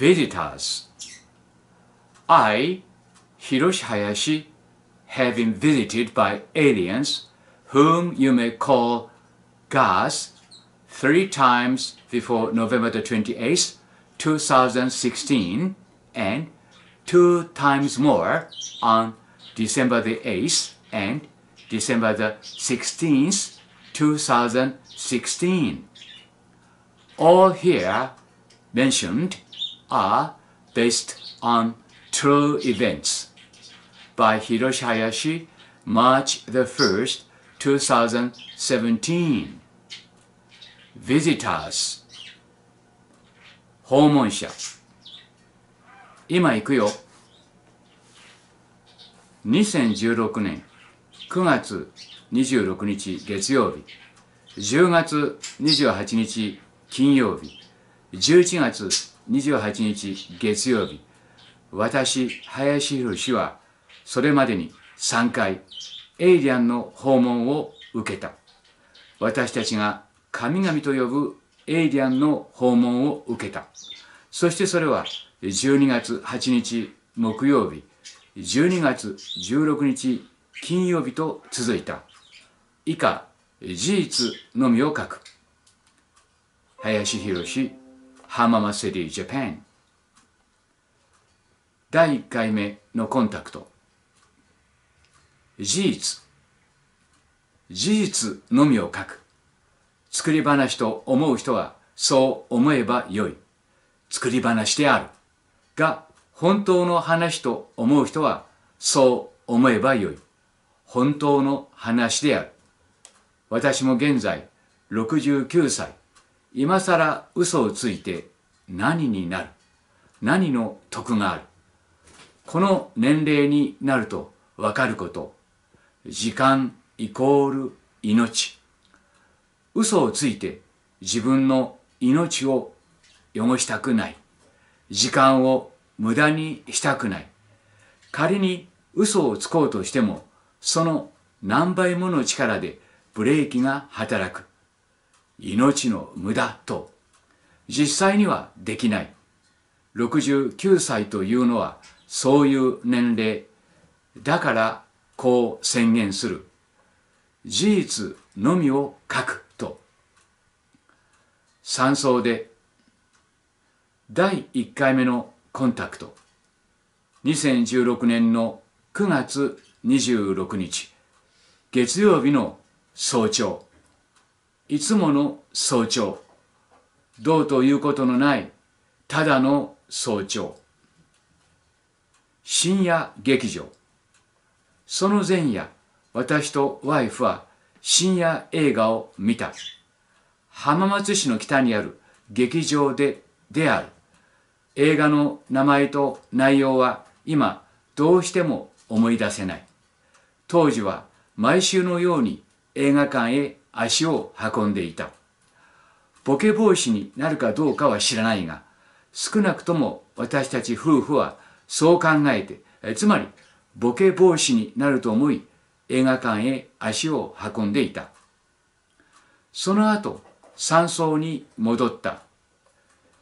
visitors. I, Hiroshi Hayashi, have been visited by aliens whom you may call gods three times before November the 28th, 2016 and two times more on December the 8th and December the 16th, 2016. All here mentioned are based on true events by Hiroshi Hayashi, March the 1st, 2017. Visitors 訪問者今行くよ2016年9月26日月曜日10月28日金曜日11月28日月曜日、私、林博氏は、それまでに3回、エイリアンの訪問を受けた。私たちが神々と呼ぶエイリアンの訪問を受けた。そしてそれは、12月8日木曜日、12月16日金曜日と続いた。以下、事実のみを書く。林博浜マセディジャパン第1回目のコンタクト事実事実のみを書く作り話と思う人はそう思えばよい作り話であるが本当の話と思う人はそう思えばよい本当の話である私も現在69歳今さら嘘をついて何になる何の得があるこの年齢になるとわかること時間イコール命嘘をついて自分の命を汚したくない時間を無駄にしたくない仮に嘘をつこうとしてもその何倍もの力でブレーキが働く命の無駄と実際にはできない69歳というのはそういう年齢だからこう宣言する事実のみを書くと三層で第1回目のコンタクト2016年の9月26日月曜日の早朝いつもの早朝。どうということのない、ただの早朝。深夜劇場。その前夜、私とワイフは深夜映画を見た。浜松市の北にある劇場で、である。映画の名前と内容は今どうしても思い出せない。当時は毎週のように映画館へ足を運んでいた。ボケ防止になるかどうかは知らないが、少なくとも私たち夫婦はそう考えて、えつまり、ボケ防止になると思い、映画館へ足を運んでいた。その後、山荘に戻った。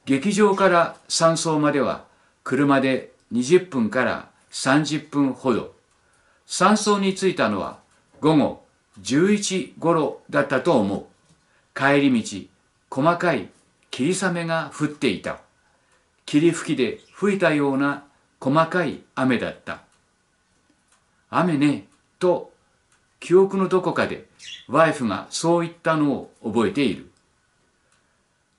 劇場から山荘までは車で20分から30分ほど。山荘に着いたのは午後11頃だったと思う。帰り道、細かい霧雨が降っていた。霧吹きで吹いたような細かい雨だった。雨ね、と記憶のどこかでワイフがそう言ったのを覚えている。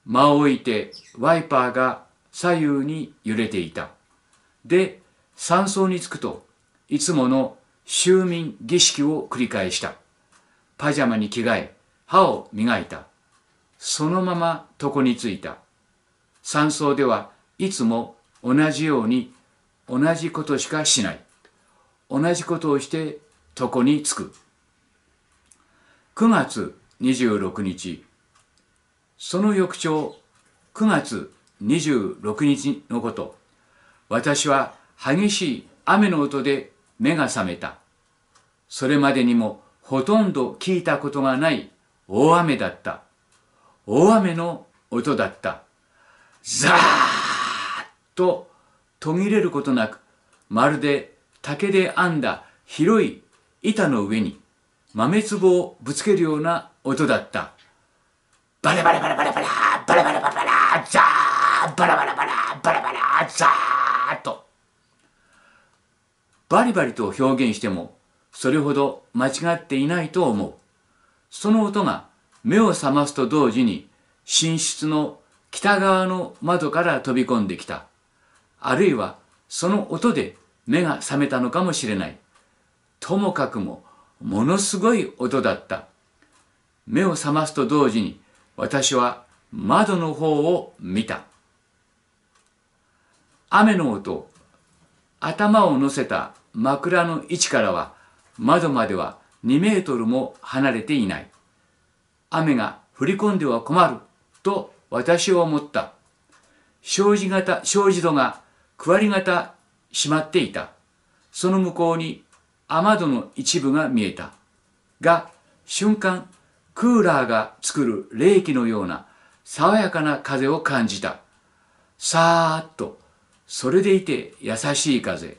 間を置いてワイパーが左右に揺れていた。で、山荘に着くといつもの就民儀式を繰り返した。パジャマに着替え、歯を磨いた。そのまま床に着いた。山荘ではいつも同じように同じことしかしない。同じことをして床に着く。9月26日、その翌朝、9月26日のこと、私は激しい雨の音で目が覚めた。それまでにもほとんど聞いたことがない大雨だった。大雨の音だった。ザーッと途切れることなく、まるで竹で編んだ広い板の上に豆壺をぶつけるような音だった。バラバラバラバラバラバラバラバラバラザーバラバラバラバラバラザーッと。バリバリと表現してもそれほど間違っていないと思う。その音が目を覚ますと同時に寝室の北側の窓から飛び込んできた。あるいはその音で目が覚めたのかもしれない。ともかくもものすごい音だった。目を覚ますと同時に私は窓の方を見た。雨の音、頭を乗せた枕の位置からは窓までは2メートルも離れていない。雨が降り込んでは困ると私は思った。障子型、障子戸が区割り型閉まっていた。その向こうに雨戸の一部が見えた。が、瞬間、クーラーが作る冷気のような爽やかな風を感じた。さーっと、それでいて優しい風。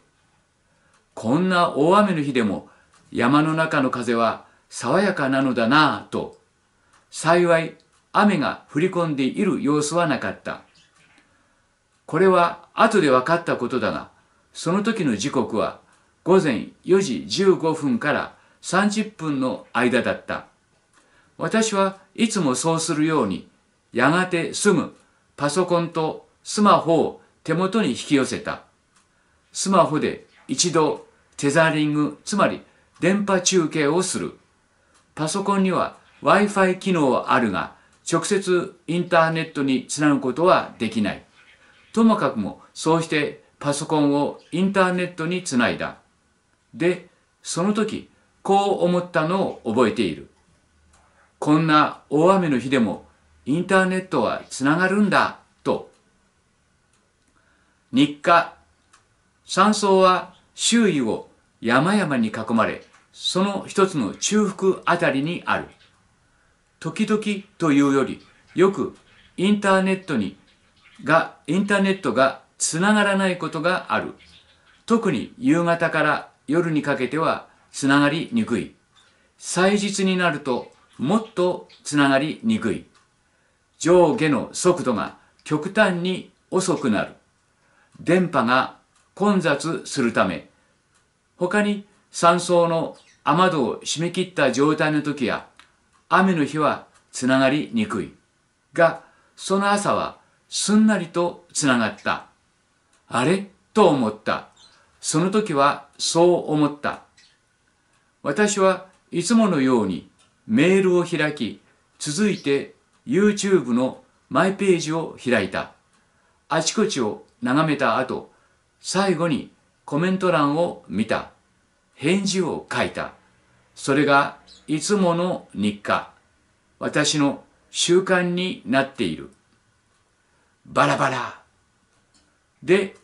こんな大雨の日でも山の中の風は爽やかなのだなぁと、幸い雨が降り込んでいる様子はなかった。これは後で分かったことだが、その時の時刻は午前4時15分から30分の間だった。私はいつもそうするように、やがてすぐパソコンとスマホを手元に引き寄せた。スマホで一度テザリング、つまり電波中継をする。パソコンには Wi-Fi 機能はあるが、直接インターネットにつなぐことはできない。ともかくも、そうしてパソコンをインターネットにつないだ。で、その時、こう思ったのを覚えている。こんな大雨の日でもインターネットはつながるんだ、と。日課。山荘は周囲を山々に囲まれ、その一つの中腹あたりにある。時々というより、よくインターネットに、が、インターネットがつながらないことがある。特に夕方から夜にかけてはつながりにくい。祭日になるともっとつながりにくい。上下の速度が極端に遅くなる。電波が混雑するため、他に山荘の雨戸を閉め切った状態の時や雨の日はつながりにくい。が、その朝はすんなりとつながった。あれと思った。その時はそう思った。私はいつものようにメールを開き、続いて YouTube のマイページを開いた。あちこちを眺めた後、最後にコメント欄を見た。返事を書いた。それがいつもの日課、私の習慣になっている。バラバラ。で、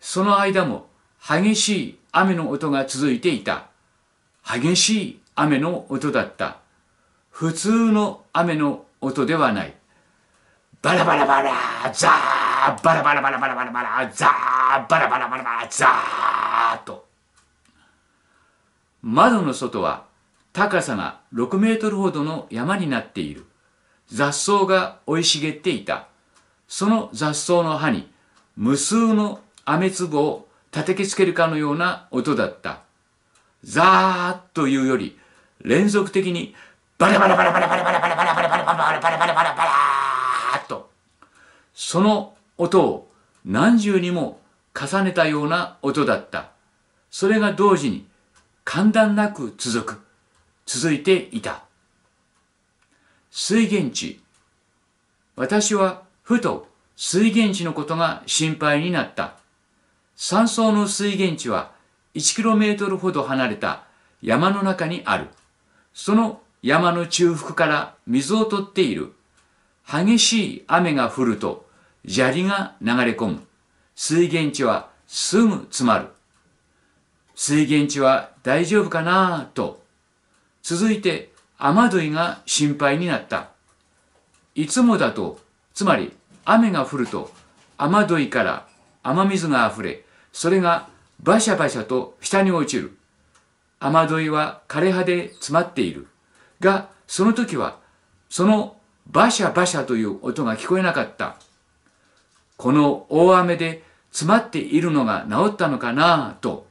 その間も激しい雨の音が続いていた。激しい雨の音だった。普通の雨の音ではない。バラバラバラ、ザー、バラバラバラバラバラバラ、ザー、バラバラバラバラ、ザーと。窓の外は高さが6メートルほどの山になっている。雑草が生い茂っていた。その雑草の葉に無数の雨粒を叩きつけるかのような音だった。ザーッというより、連続的にバラバラバラバラバラバラバラバラバラバラバラバラバラバラバラーと、その音を何重にも重ねたような音だった。それが同時に間断なく続く、続いていた。水源地。私はふと水源地のことが心配になった。山荘の水源地は 1km ほど離れた山の中にある。その山の中腹から水を取っている。激しい雨が降ると砂利が流れ込む。水源地はすぐ詰まる。水源地は大丈夫かなと。続いて、雨どいが心配になった。いつもだと、つまり雨が降ると、雨どいから雨水が溢れ、それがバシャバシャと下に落ちる。雨どいは枯れ葉で詰まっている。が、その時は、そのバシャバシャという音が聞こえなかった。この大雨で詰まっているのが治ったのかなと。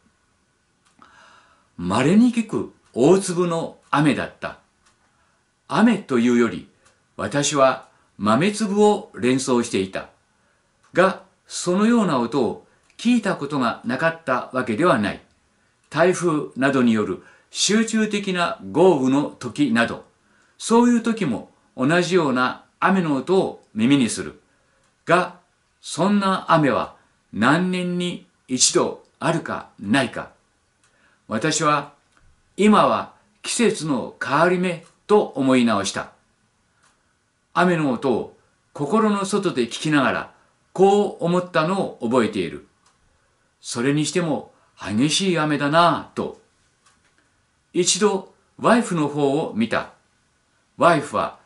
稀に聞く大粒の雨だった。雨というより、私は豆粒を連想していた。が、そのような音を聞いたことがなかったわけではない。台風などによる集中的な豪雨の時など、そういう時も同じような雨の音を耳にする。が、そんな雨は何年に一度あるかないか。私は今は季節の変わり目と思い直した。雨の音を心の外で聞きながらこう思ったのを覚えている。それにしても激しい雨だなぁと。一度ワイフの方を見た。ワイフは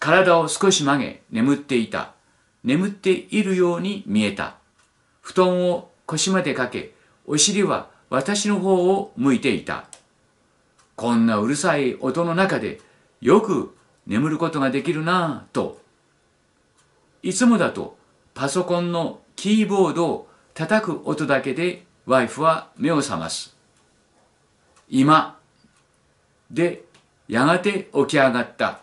体を少し曲げ眠っていた。眠っているように見えた。布団を腰までかけ、お尻は私の方を向いていた。こんなうるさい音の中でよく眠ることができるなぁと。いつもだとパソコンのキーボードを叩く音だけでワイフは目を覚ます。今。で、やがて起き上がった。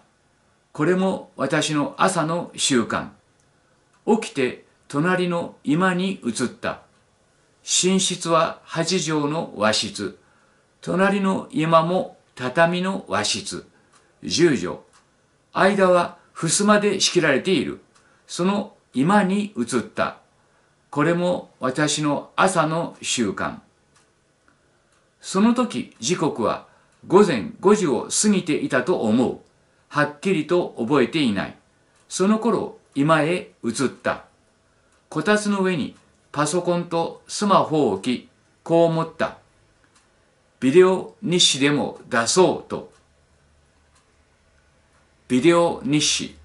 これも私の朝の習慣。起きて隣の居間に移った。寝室は八畳の和室。隣の居間も畳の和室。十畳。間は襖で仕切られている。その居間に移った。これも私の朝の習慣。その時時刻は午前5時を過ぎていたと思う。はっきりと覚えていない。その頃、今へ移った。こたつの上にパソコンとスマホを置き、こう思った。ビデオ日誌でも出そうと。ビデオ日誌。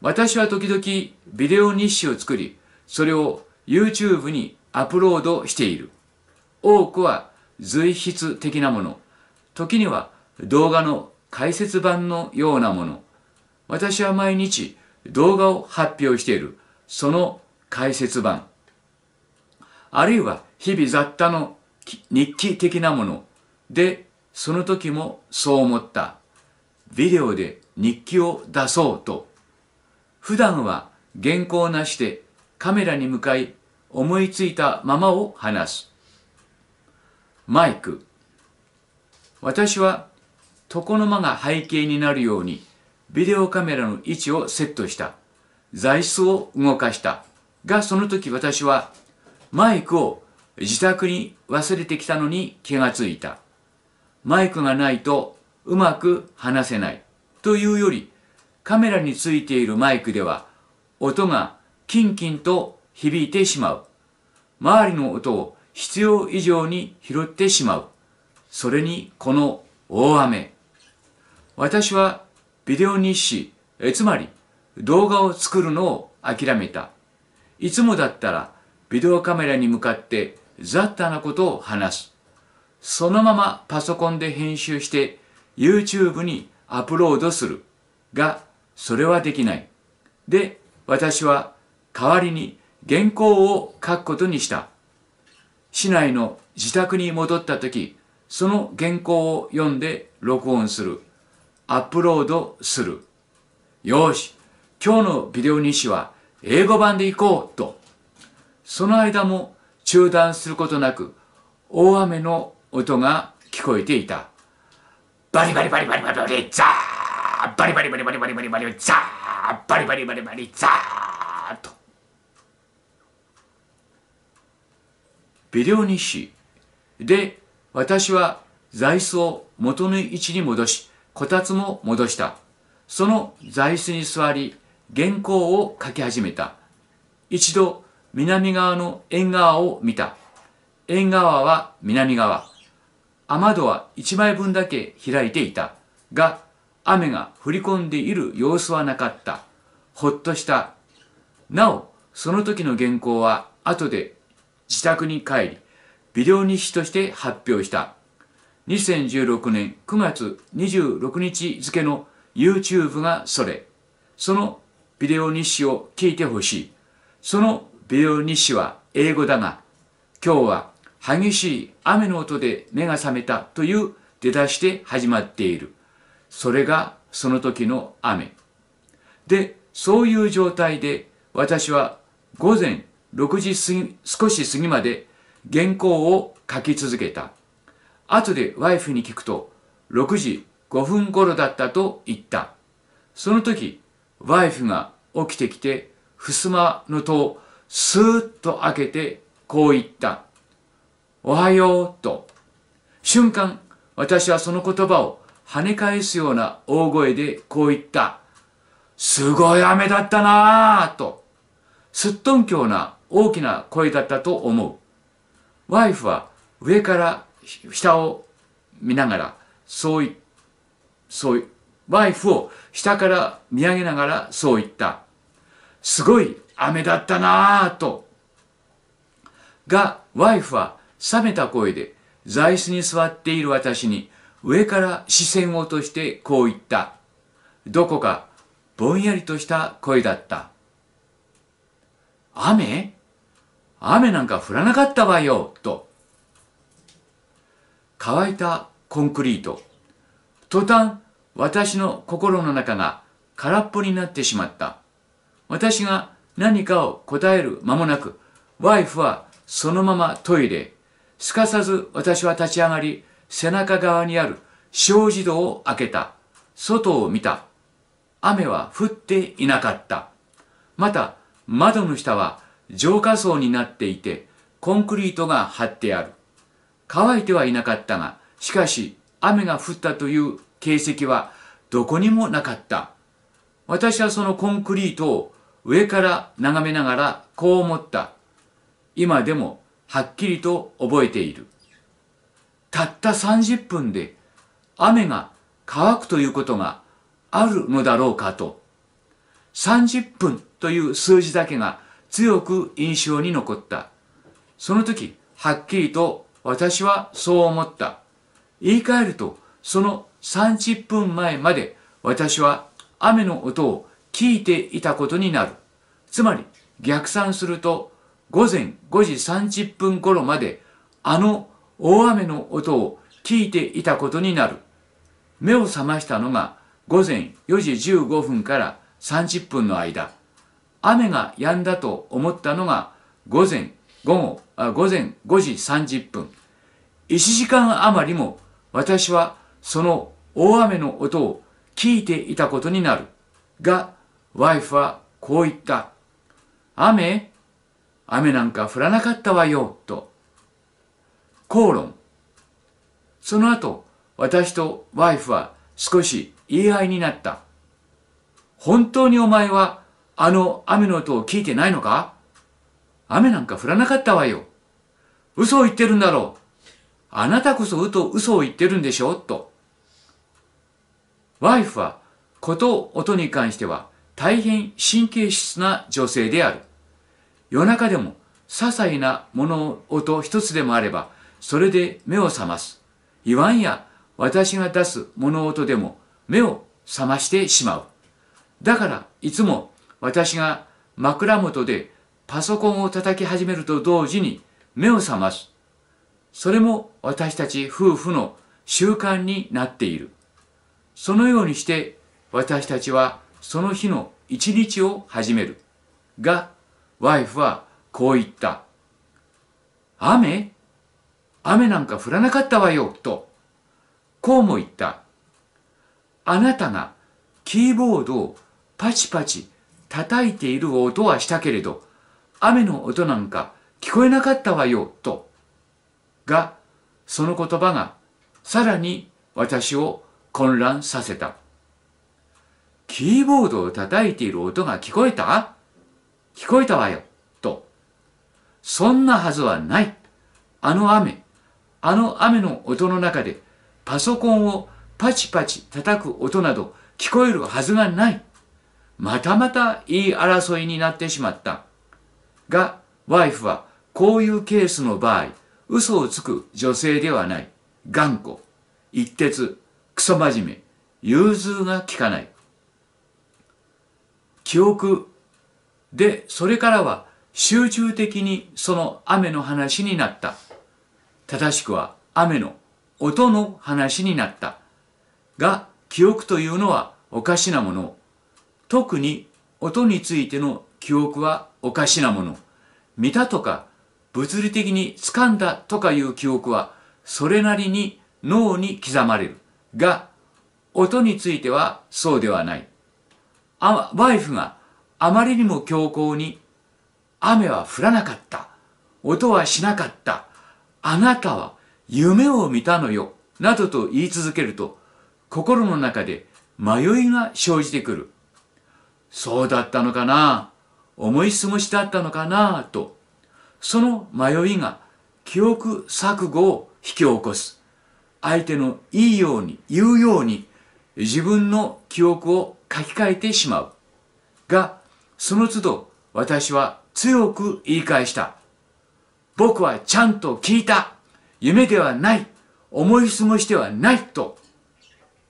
私は時々ビデオ日誌を作り、それを YouTube にアップロードしている。多くは随筆的なもの、時には動画の解説版のようなもの。私は毎日動画を発表している。その解説版。あるいは日々雑多の日記的なもので、その時もそう思った。ビデオで日記を出そうと。普段は原稿なしでカメラに向かい思いついたままを話す。マイク。私は床の間が背景になるようにビデオカメラの位置をセットした。座椅子を動かした。が、その時私はマイクを自宅に忘れてきたのに気がついた。マイクがないとうまく話せない。というより、カメラについているマイクでは、音がキンキンと響いてしまう。周りの音を必要以上に拾ってしまう。それにこの大雨。私はビデオ日誌、えつまり動画を作るのを諦めた。いつもだったらビデオカメラに向かって雑多なことを話す。そのままパソコンで編集して YouTube にアップロードする。が、それはできない。で、私は代わりに原稿を書くことにした。市内の自宅に戻った時、その原稿を読んで録音する。アップロードする。よし、今日のビデオ日誌は英語版でいこうと。その間も中断することなく大雨の音が聞こえていた。バリバリバリバリバリバリザーバリバリバリバリバリバリバリザーバリバリバリバリザーと。微量日誌で私は座椅子を元の位置に戻し、こたつも戻した。その座椅子に座り、原稿を書き始めた。一度南側の縁側を見た。縁側は南側。雨戸は一枚分だけ開いていた。が、雨が降り込んでいる様子はなかった。ほっとした。なお、その時の原稿は後で自宅に帰り、ビデオ日誌として発表した。2016年9月26日付の YouTube がそれ。そのビデオ日誌を聞いてほしい。そのビルニ氏は英語だが、今日は激しい雨の音で目が覚めたという出だしで始まっている。それがその時の雨。で、そういう状態で私は午前6時過ぎ、少し過ぎまで原稿を書き続けた。後でワイフに聞くと、6時5分頃だったと言った。その時、ワイフが起きてきて、襖の戸をスーッと開けて、こう言った。おはようと。瞬間、私はその言葉を跳ね返すような大声でこう言った。すごい雨だったなぁと。すっとんきょうな大きな声だったと思う。ワイフは上から下を見ながら、そうい、そうい、ワイフを下から見上げながらそう言った。すごい雨だったなぁと。が、ワイフは冷めた声で、座椅子に座っている私に上から視線を落としてこう言った。どこかぼんやりとした声だった。雨雨なんか降らなかったわよ、と。乾いたコンクリート。途端、私の心の中が空っぽになってしまった。私が何かを答える間もなく、ワイフはそのままトイレすかさず私は立ち上がり、背中側にある障子戸を開けた。外を見た。雨は降っていなかった。また、窓の下は浄化層になっていて、コンクリートが張ってある。乾いてはいなかったが、しかし雨が降ったという形跡はどこにもなかった。私はそのコンクリートを上から眺めながらこう思った。今でもはっきりと覚えている。たった30分で雨が乾くということがあるのだろうかと。30分という数字だけが強く印象に残った。その時、はっきりと私はそう思った。言い換えると、その30分前まで私は雨の音を聞いていたことになる。つまり逆算すると午前5時30分頃まであの大雨の音を聞いていたことになる。目を覚ましたのが午前4時15分から30分の間。雨が止んだと思ったのが午前午後あ午前5時30分。1時間余りも私はその大雨の音を聞いていたことになる。がワイフはこう言った。雨雨なんか降らなかったわよ、と。口論。その後、私とワイフは少し言い合いになった。本当にお前はあの雨の音を聞いてないのか雨なんか降らなかったわよ。嘘を言ってるんだろう。あなたこそ嘘を言ってるんでしょと。ワイフは、こと音に関しては、大変神経質な女性である。夜中でも些細な物音一つでもあれば、それで目を覚ます。言わんや、私が出す物音でも目を覚ましてしまう。だから、いつも私が枕元でパソコンを叩き始めると同時に目を覚ます。それも私たち夫婦の習慣になっている。そのようにして私たちはその日の一日を始める。が、ワイフはこう言った。雨雨なんか降らなかったわよ、と。こうも言った。あなたがキーボードをパチパチ叩いている音はしたけれど、雨の音なんか聞こえなかったわよ、と。が、その言葉がさらに私を混乱させた。キーボードを叩いている音が聞こえた聞こえたわよ。と。そんなはずはない。あの雨、あの雨の音の中でパソコンをパチパチ叩く音など聞こえるはずがない。またまた言い争いになってしまった。が、ワイフはこういうケースの場合、嘘をつく女性ではない。頑固、一徹、クソ真面目、融通が利かない。記憶で、それからは集中的にその雨の話になった。正しくは雨の音の話になった。が、記憶というのはおかしなもの。特に音についての記憶はおかしなもの。見たとか物理的に掴んだとかいう記憶はそれなりに脳に刻まれる。が、音についてはそうではない。あワイフがあまりにも強硬に、雨は降らなかった。音はしなかった。あなたは夢を見たのよ。などと言い続けると、心の中で迷いが生じてくる。そうだったのかな思い過ごしだったのかなと、その迷いが記憶錯誤を引き起こす。相手のいいように、言うように、自分の記憶を書き換えてしまう。が、その都度私は強く言い返した。僕はちゃんと聞いた。夢ではない。思い過ごしてはない。と。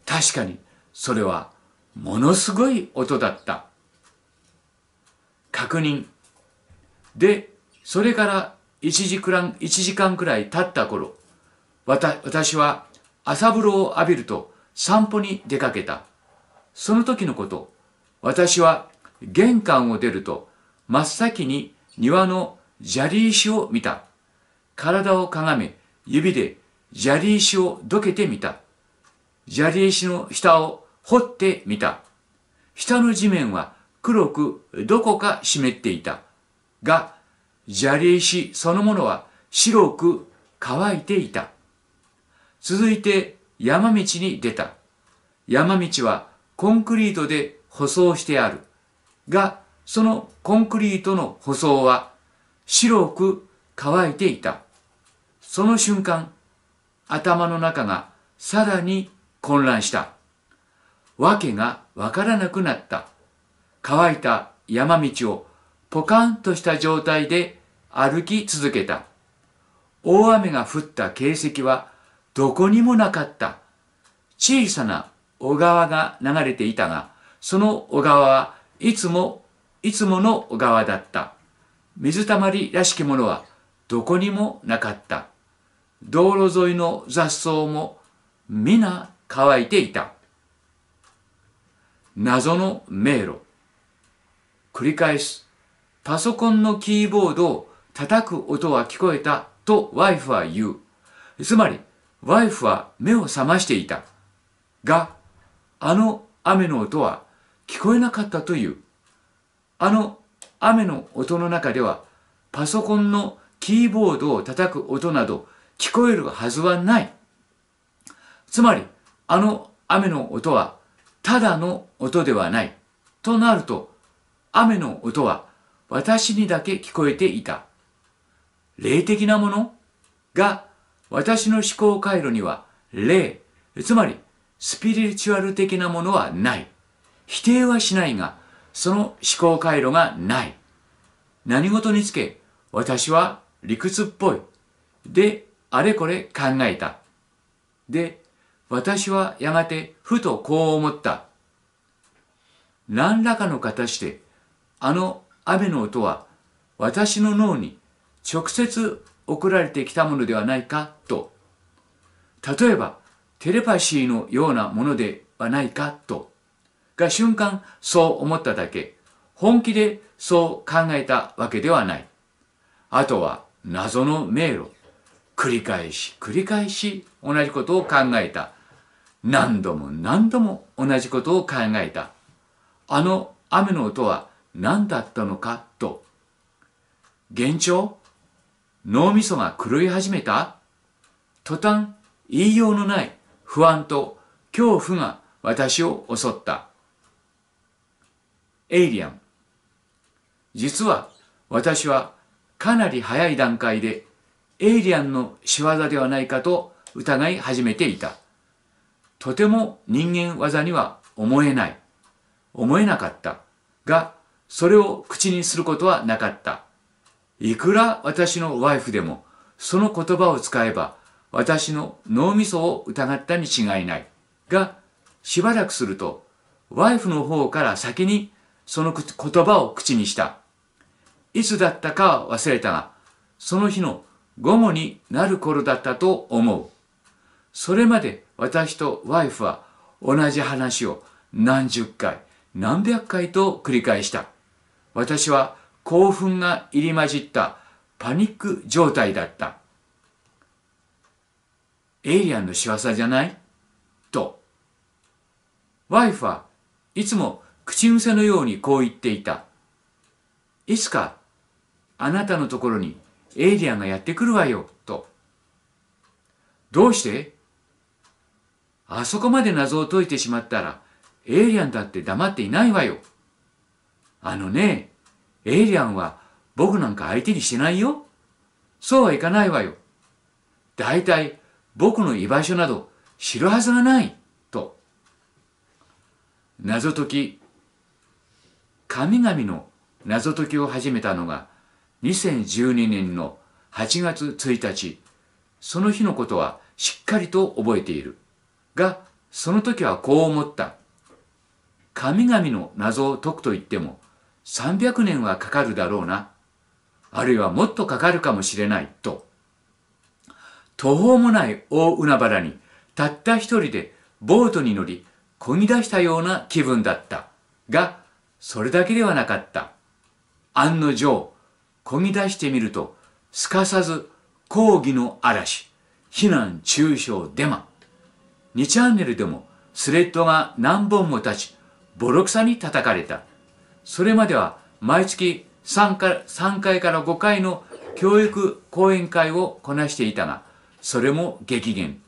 確かに、それはものすごい音だった。確認。で、それから1時くらん、時間くらい経った頃、わた、私は朝風呂を浴びると散歩に出かけた。その時のこと、私は玄関を出ると真っ先に庭の砂利石を見た。体をかがめ、指で砂利石をどけてみた。砂利石の下を掘ってみた。下の地面は黒くどこか湿っていた。が、砂利石そのものは白く乾いていた。続いて山道に出た。山道はコンクリートで舗装してある。が、そのコンクリートの舗装は白く乾いていた。その瞬間、頭の中がさらに混乱した。わけがわからなくなった。乾いた山道をポカンとした状態で歩き続けた。大雨が降った形跡はどこにもなかった。小さな小川が流れていたが、その小川はいつも、いつもの小川だった。水たまりらしきものはどこにもなかった。道路沿いの雑草も皆乾いていた。謎の迷路。繰り返す。パソコンのキーボードを叩く音は聞こえたとワイフは言う。つまり、ワイフは目を覚ましていた。が、あの雨の音は聞こえなかったという。あの雨の音の中では、パソコンのキーボードを叩く音など聞こえるはずはない。つまり、あの雨の音はただの音ではない。となると、雨の音は私にだけ聞こえていた。霊的なものが私の思考回路には霊、つまりスピリチュアル的なものはない。否定はしないが、その思考回路がない。何事につけ、私は理屈っぽい。で、あれこれ考えた。で、私はやがてふとこう思った。何らかの形で、あの雨の音は私の脳に直接送られてきたものではないかと。例えば、テレパシーのようなものではないかと、が瞬間そう思っただけ、本気でそう考えたわけではない。あとは謎の迷路。繰り返し繰り返し同じことを考えた。何度も何度も同じことを考えた。あの雨の音は何だったのかと。幻聴脳みそが狂い始めた途端言いようのない不安と恐怖が私を襲った。エイリアン。実は私はかなり早い段階でエイリアンの仕業ではないかと疑い始めていた。とても人間技には思えない。思えなかった。が、それを口にすることはなかった。いくら私のワイフでも、その言葉を使えば、私の脳みそを疑ったに違いない。が、しばらくすると、ワイフの方から先にその言葉を口にした。いつだったかは忘れたが、その日の午後になる頃だったと思う。それまで私とワイフは同じ話を何十回、何百回と繰り返した。私は興奮が入り混じったパニック状態だった。エイリアンの仕業じゃないと。ワイフはいつも口癖のようにこう言っていた。いつかあなたのところにエイリアンがやってくるわよ、と。どうしてあそこまで謎を解いてしまったらエイリアンだって黙っていないわよ。あのね、エイリアンは僕なんか相手にしてないよ。そうはいかないわよ。だいたい僕の居場所など知るはずがないと謎解き神々の謎解きを始めたのが2012年の8月1日その日のことはしっかりと覚えているがその時はこう思った神々の謎を解くと言っても300年はかかるだろうなあるいはもっとかかるかもしれないと途方もない大海原にたった一人でボートに乗り漕ぎ出したような気分だった。が、それだけではなかった。案の定、漕ぎ出してみると、すかさず抗議の嵐、非難中傷デマ。2チャンネルでもスレッドが何本も立ち、ボロクサに叩かれた。それまでは毎月3 ,3 回から5回の教育講演会をこなしていたが、それも激減。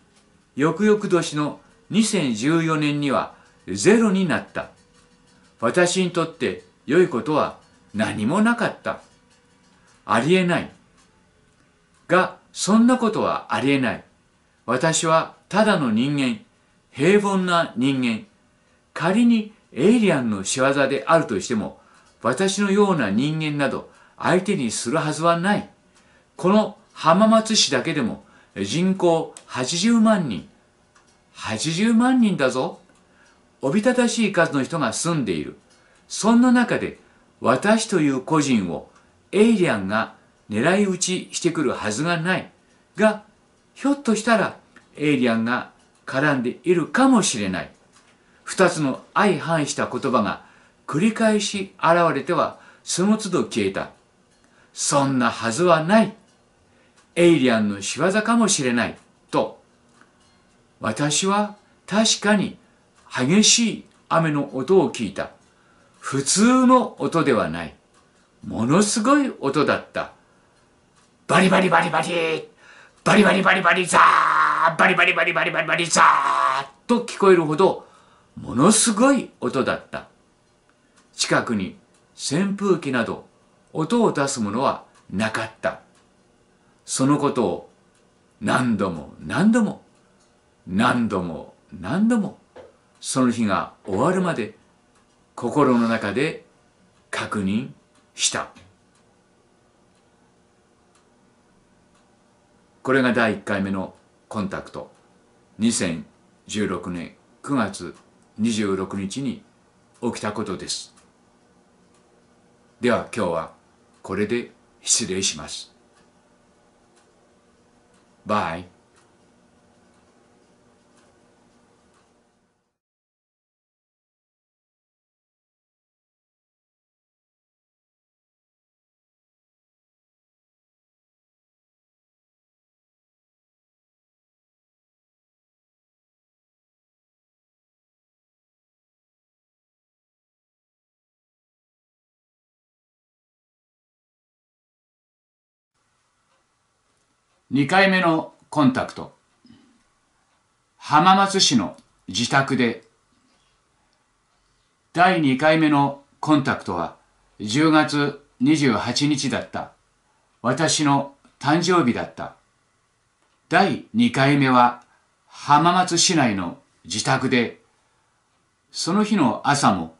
翌々年の2014年にはゼロになった。私にとって良いことは何もなかった。ありえない。が、そんなことはありえない。私はただの人間、平凡な人間。仮にエイリアンの仕業であるとしても、私のような人間など相手にするはずはない。この浜松市だけでも人口80万人。80万人だぞ。おびただしい数の人が住んでいる。そんな中で、私という個人をエイリアンが狙い撃ちしてくるはずがない。が、ひょっとしたらエイリアンが絡んでいるかもしれない。二つの相反した言葉が繰り返し現れてはその都度消えた。そんなはずはない。エイリアンの仕業かもしれないと私は確かに激しい雨の音を聞いた普通の音ではないものすごい音だったバリバリバリバリバリバリバリバリザーバリバリバリバリバリバリザーと聞こえるほどものすごい音だった近くに扇風機など音を出すものはなかったそのことを何度も何度も何度も何度もその日が終わるまで心の中で確認したこれが第1回目のコンタクト2016年9月26日に起きたことですでは今日はこれで失礼します Bye. 2回目のコンタクト。浜松市の自宅で。第2回目のコンタクトは10月28日だった。私の誕生日だった。第2回目は浜松市内の自宅で、その日の朝も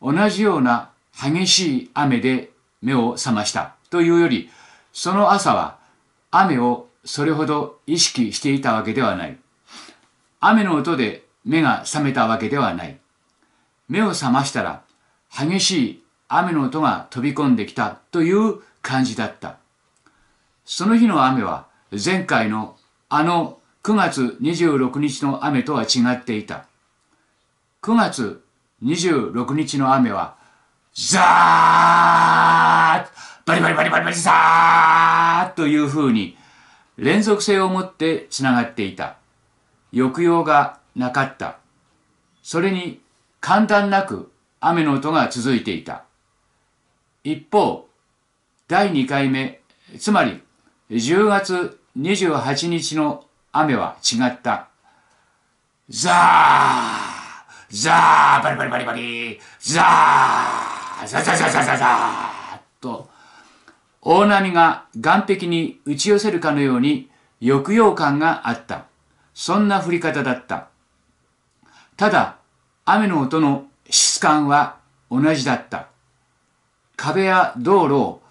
同じような激しい雨で目を覚ました。というより、その朝は雨をそれほど意識していたわけではない。雨の音で目が覚めたわけではない。目を覚ましたら激しい雨の音が飛び込んできたという感じだった。その日の雨は前回のあの9月26日の雨とは違っていた。9月26日の雨はザーッバリバリバリバリバリザーッという風に連続性を持ってつながっていた。抑揚がなかった。それに簡単なく雨の音が続いていた。一方、第2回目、つまり10月28日の雨は違った。ザーザーバリバリバリバリザーザザザザザザーと大波が岸壁に打ち寄せるかのように抑揚感があった。そんな降り方だった。ただ、雨の音の質感は同じだった。壁や道路を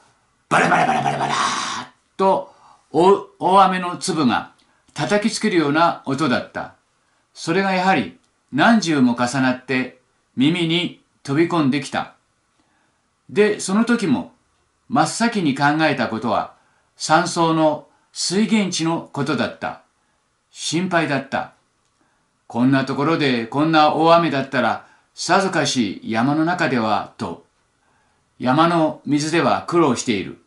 バラバラバラバラバラと大雨の粒が叩きつけるような音だった。それがやはり何重も重なって耳に飛び込んできた。で、その時も真っ先に考えたことは、山荘の水源地のことだった。心配だった。こんなところでこんな大雨だったら、さぞかし山の中では、と。山の水では苦労している。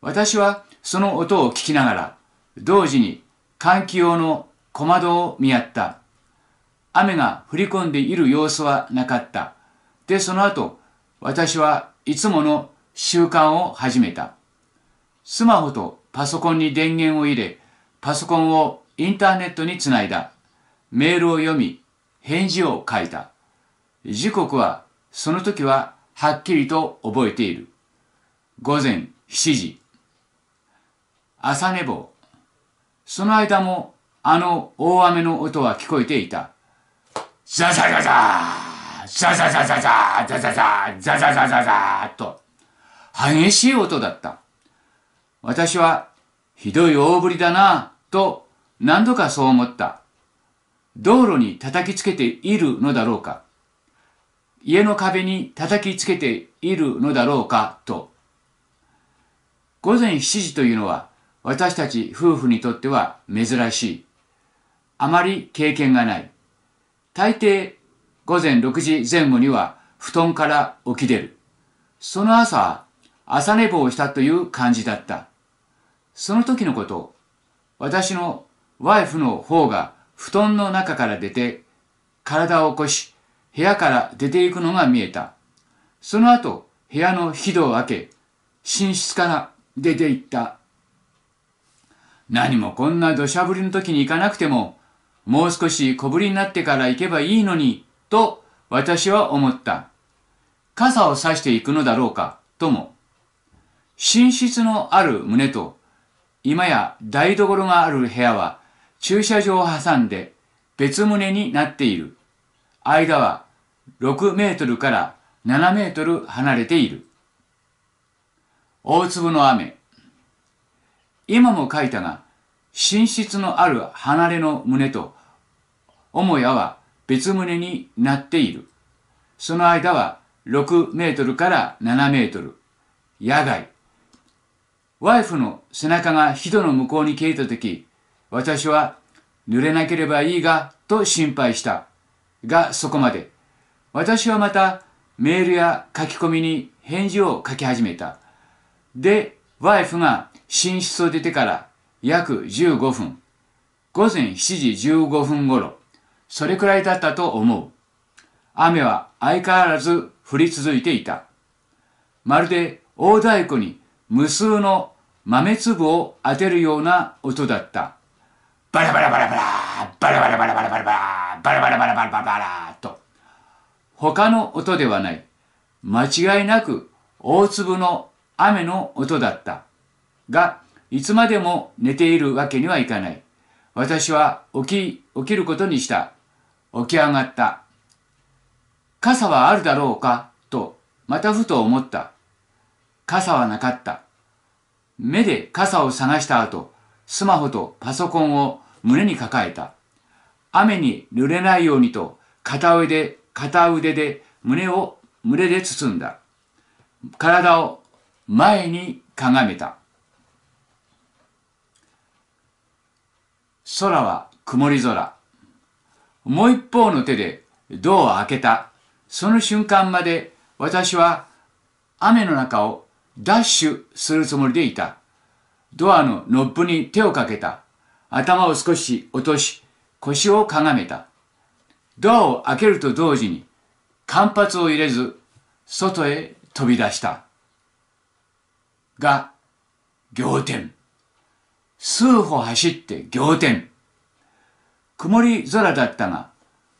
私はその音を聞きながら、同時に換気用の小窓を見合った。雨が降り込んでいる様子はなかった。で、その後、私はいつもの習慣を始めた。スマホとパソコンに電源を入れ、パソコンをインターネットにつないだ。メールを読み、返事を書いた。時刻は、その時ははっきりと覚えている。午前7時。朝寝坊。その間もあの大雨の音は聞こえていた。ザザザザーザザザザザザザザザザザザと激しい音だった。私は、ひどい大ぶりだなぁ、と何度かそう思った。道路に叩きつけているのだろうか。家の壁に叩きつけているのだろうか、と。午前7時というのは、私たち夫婦にとっては珍しい。あまり経験がない。大抵、午前6時前後には布団から起き出る。その朝、朝寝坊したという感じだった。その時のこと、私のワイフの方が布団の中から出て、体を起こし、部屋から出ていくのが見えた。その後、部屋の火戸を開け、寝室から出て行った。何もこんな土砂降りの時に行かなくても、もう少し小ぶりになってから行けばいいのに、と私は思った。傘を差していくのだろうか、とも。寝室のある胸と、今や台所がある部屋は駐車場を挟んで別棟になっている。間は6メートルから7メートル離れている。大粒の雨。今も書いたが、寝室のある離れの胸と、母屋は別棟になっている。その間は6メートルから7メートル。野外。ワイフの背中が人の向こうに消えた時、私は濡れなければいいがと心配した。がそこまで。私はまたメールや書き込みに返事を書き始めた。で、ワイフが寝室を出てから約15分。午前7時15分頃。それくらいだったと思う。雨は相変わらず降り続いていた。まるで大太鼓に無数の豆粒を当てるような音だった。バラバラバラバラバラバラバラバラバラバラバラバラバラバラバラと。他の音ではない。間違いなく大粒の雨の音だった。が、いつまでも寝ているわけにはいかない。私は起き、起きることにした。起き上がった。傘はあるだろうかと、またふと思った。傘はなかった。目で傘を探した後、スマホとパソコンを胸に抱えた。雨に濡れないようにと、片腕で、片腕で胸を胸で包んだ。体を前にかがめた。空は曇り空。もう一方の手でドアを開けた。その瞬間まで私は雨の中をダッシュするつもりでいた。ドアのノップに手をかけた。頭を少し落とし、腰をかがめた。ドアを開けると同時に、間髪を入れず、外へ飛び出した。が、仰天。数歩走って仰天。曇り空だったが、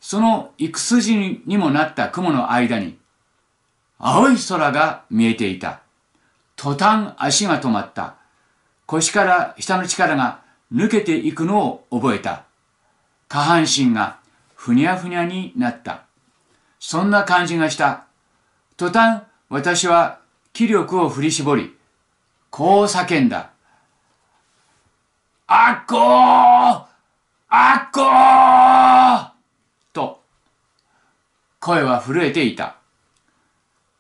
その幾筋にもなった雲の間に、青い空が見えていた。途端足が止まった。腰から下の力が抜けていくのを覚えた。下半身がふにゃふにゃになった。そんな感じがした。途端私は気力を振り絞り、こう叫んだ。あっこーあっこーと、声は震えていた。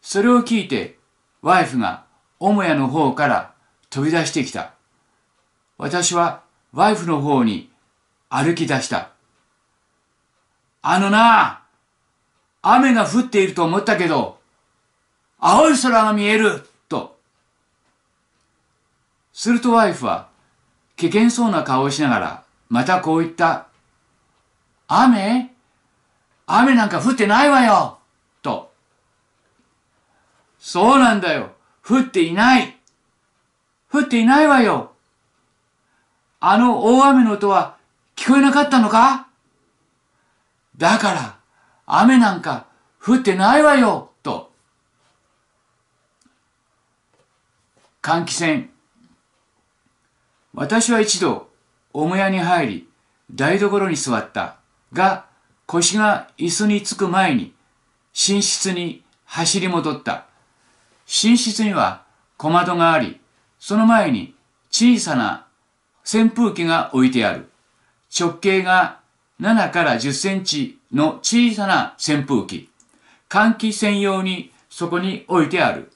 それを聞いて、ワイフが母屋の方から飛び出してきた。私はワイフの方に歩き出した。あのな雨が降っていると思ったけど、青い空が見えると。するとワイフは、危険そうな顔をしながら、またこう言った。雨雨なんか降ってないわよと。そうなんだよ。降っていない降っていないわよあの大雨の音は聞こえなかったのかだから、雨なんか降ってないわよと。換気扇。私は一度、おもやに入り、台所に座ったが、腰が椅子につく前に、寝室に走り戻った。寝室には小窓があり、その前に小さな扇風機が置いてある。直径が7から10センチの小さな扇風機。換気専用にそこに置いてある。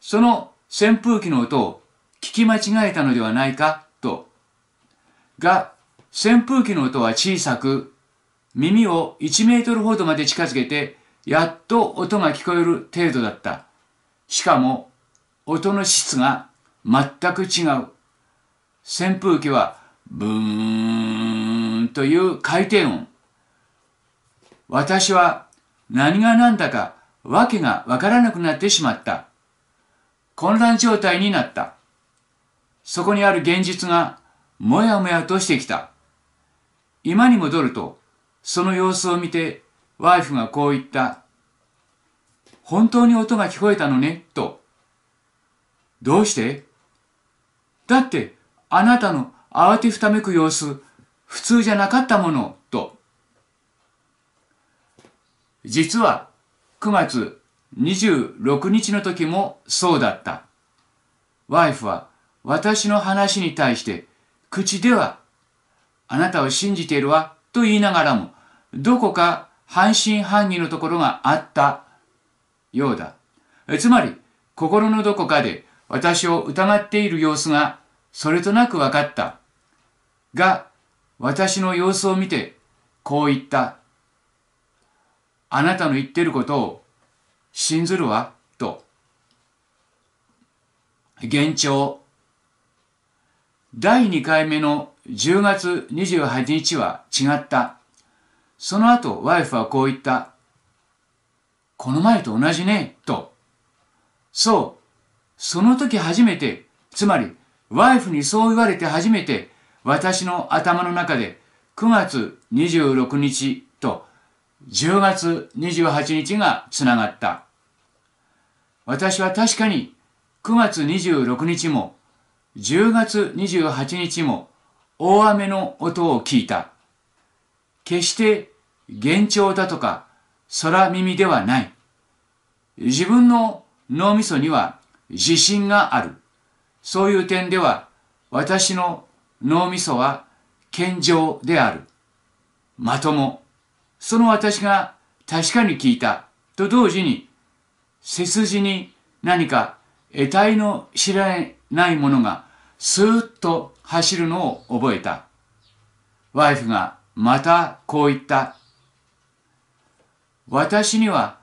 その扇風機の音を聞き間違えたのではないかと。が、扇風機の音は小さく、耳を1メートルほどまで近づけて、やっと音が聞こえる程度だった。しかも音の質が全く違う。扇風機はブーンという回転音。私は何が何だかわけがわからなくなってしまった。混乱状態になった。そこにある現実がもやもやとしてきた。今に戻ると、その様子を見て、ワイフがこう言った。本当に音が聞こえたのね、と。どうしてだって、あなたの慌てふためく様子、普通じゃなかったもの、と。実は、9月26日の時もそうだった。ワイフは私の話に対して、口では、あなたを信じているわ、と言いながらも、どこか半信半疑のところがあったようだ。つまり、心のどこかで私を疑っている様子がそれとなく分かった。が、私の様子を見て、こう言った。あなたの言ってることを信ずるわ、と。幻聴。第2回目の10月28日は違った。その後、ワイフはこう言った。この前と同じね、と。そう。その時初めて、つまり、ワイフにそう言われて初めて、私の頭の中で、9月26日と10月28日がつながった。私は確かに9月26日も10月28日も大雨の音を聞いた。決して幻聴だとか空耳ではない。自分の脳みそには自信がある。そういう点では私の脳みそは健常である。まとも。その私が確かに聞いたと同時に背筋に何か得体の知らないものがスーッと走るのを覚えた。ワイフがまたこう言った。私には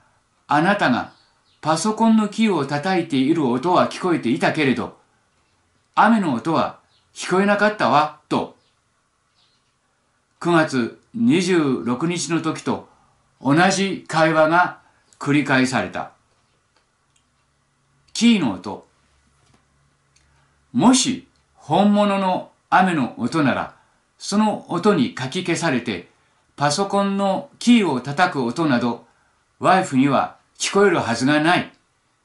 あなたがパソコンのキーを叩いている音は聞こえていたけれど、雨の音は聞こえなかったわ、と。9月26日の時と同じ会話が繰り返された。キーの音。もし本物の雨の音なら、その音にかき消されて、パソコンのキーを叩く音など、ワイフには聞こえるはずがない。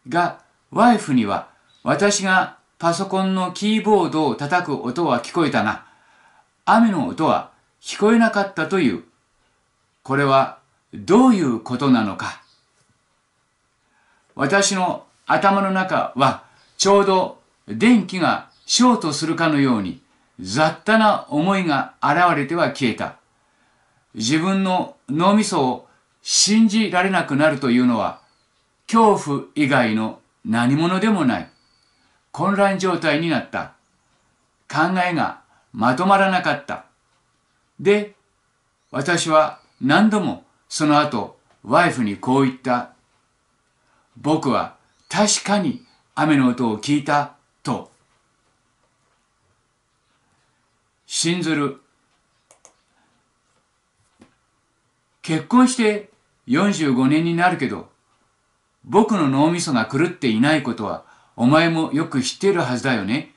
が、ワイフには私がパソコンのキーボードを叩く音は聞こえたが、雨の音は聞こえなかったという。これはどういうことなのか。私の頭の中はちょうど電気がショートするかのように雑多な思いが現れては消えた。自分の脳みそを信じられなくなるというのは恐怖以外の何者でもない混乱状態になった考えがまとまらなかったで私は何度もその後ワイフにこう言った僕は確かに雨の音を聞いたと信ずる結婚して45年になるけど、僕の脳みそが狂っていないことはお前もよく知っているはずだよね。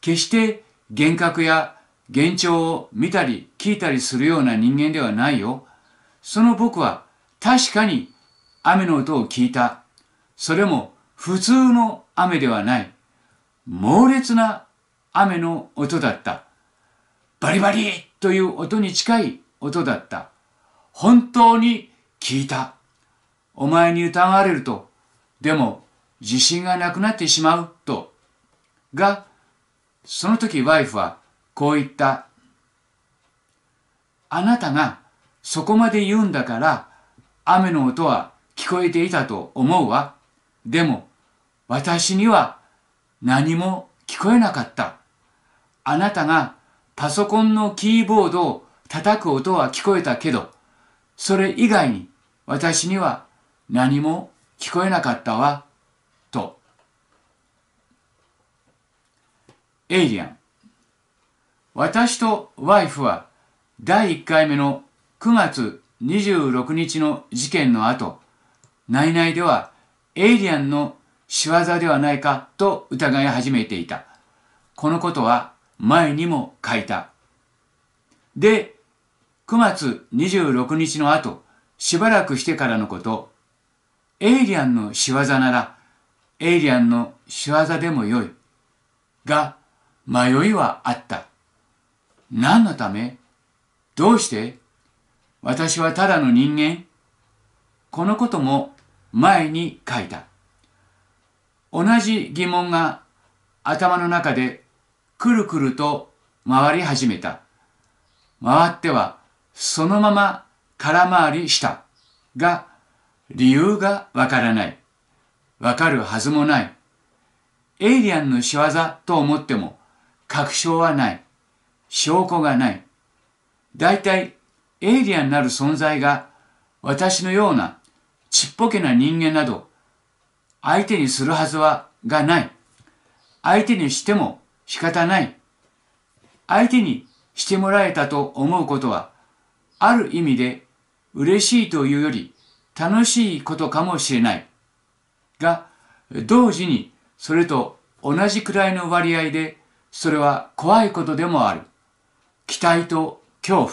決して幻覚や幻聴を見たり聞いたりするような人間ではないよ。その僕は確かに雨の音を聞いた。それも普通の雨ではない。猛烈な雨の音だった。バリバリという音に近い音だった。本当に聞いた。お前に疑われると、でも自信がなくなってしまうと。が、その時ワイフはこう言った。あなたがそこまで言うんだから雨の音は聞こえていたと思うわ。でも私には何も聞こえなかった。あなたがパソコンのキーボードを叩く音は聞こえたけど、それ以外に私には何も聞こえなかったわ、と。エイリアン。私とワイフは第1回目の9月26日の事件の後、内々ではエイリアンの仕業ではないかと疑い始めていた。このことは前にも書いた。で、9月26日の後、しばらくしてからのこと、エイリアンの仕業なら、エイリアンの仕業でもよい。が、迷いはあった。何のためどうして私はただの人間このことも前に書いた。同じ疑問が頭の中でくるくると回り始めた。回ってはそのまま空回りしたが理由がわからない。わかるはずもない。エイリアンの仕業と思っても確証はない。証拠がない。大体エイリアンなる存在が私のようなちっぽけな人間など相手にするはずはがない。相手にしても仕方ない。相手にしてもらえたと思うことはある意味で嬉しいというより楽しいことかもしれないが同時にそれと同じくらいの割合でそれは怖いことでもある期待と恐怖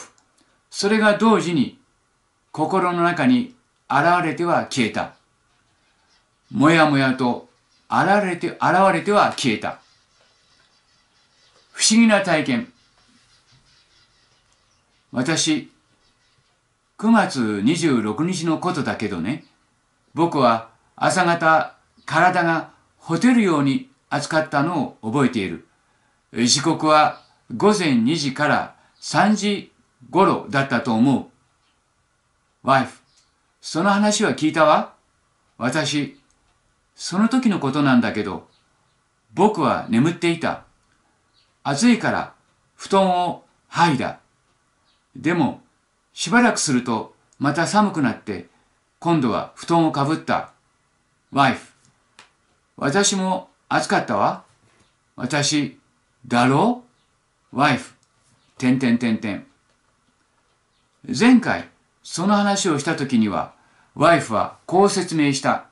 それが同時に心の中に現れては消えたもやもやと現れて現れては消えた不思議な体験私9月26日のことだけどね、僕は朝方体がほてるように扱ったのを覚えている。時刻は午前2時から3時頃だったと思う。ワイフ、その話は聞いたわ。私、その時のことなんだけど、僕は眠っていた。暑いから布団を剥いだ。でも、しばらくするとまた寒くなって今度は布団をかぶった。ワイフ。私も暑かったわ。私、だろうワイフ。てんてんてんてん。前回、その話をした時には、ワイフはこう説明した。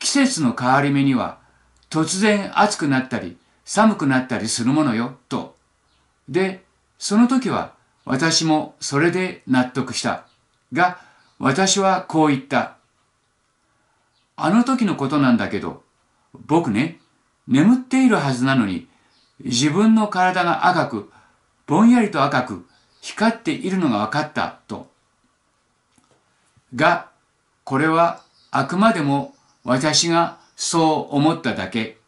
季節の変わり目には、突然暑くなったり、寒くなったりするものよ、と。で、その時は私もそれで納得した。が、私はこう言った。あの時のことなんだけど、僕ね、眠っているはずなのに、自分の体が赤く、ぼんやりと赤く、光っているのが分かった、と。が、これはあくまでも私がそう思っただけ。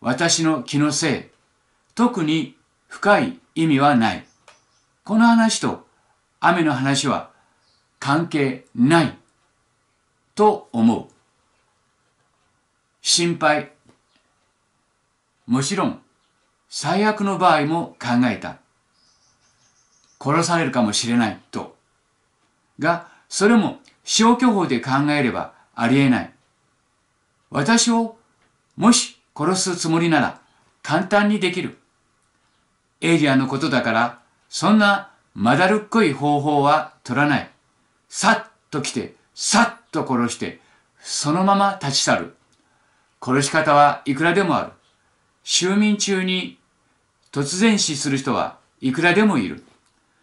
私の気のせい。特に深い意味はない。この話と雨の話は関係ないと思う。心配。もちろん最悪の場合も考えた。殺されるかもしれないと。が、それも消去法で考えればありえない。私をもし殺すつもりなら簡単にできる。エイリアンのことだからそんなまだるっこい方法は取らない。さっと来て、さっと殺して、そのまま立ち去る。殺し方はいくらでもある。就民中に突然死する人はいくらでもいる。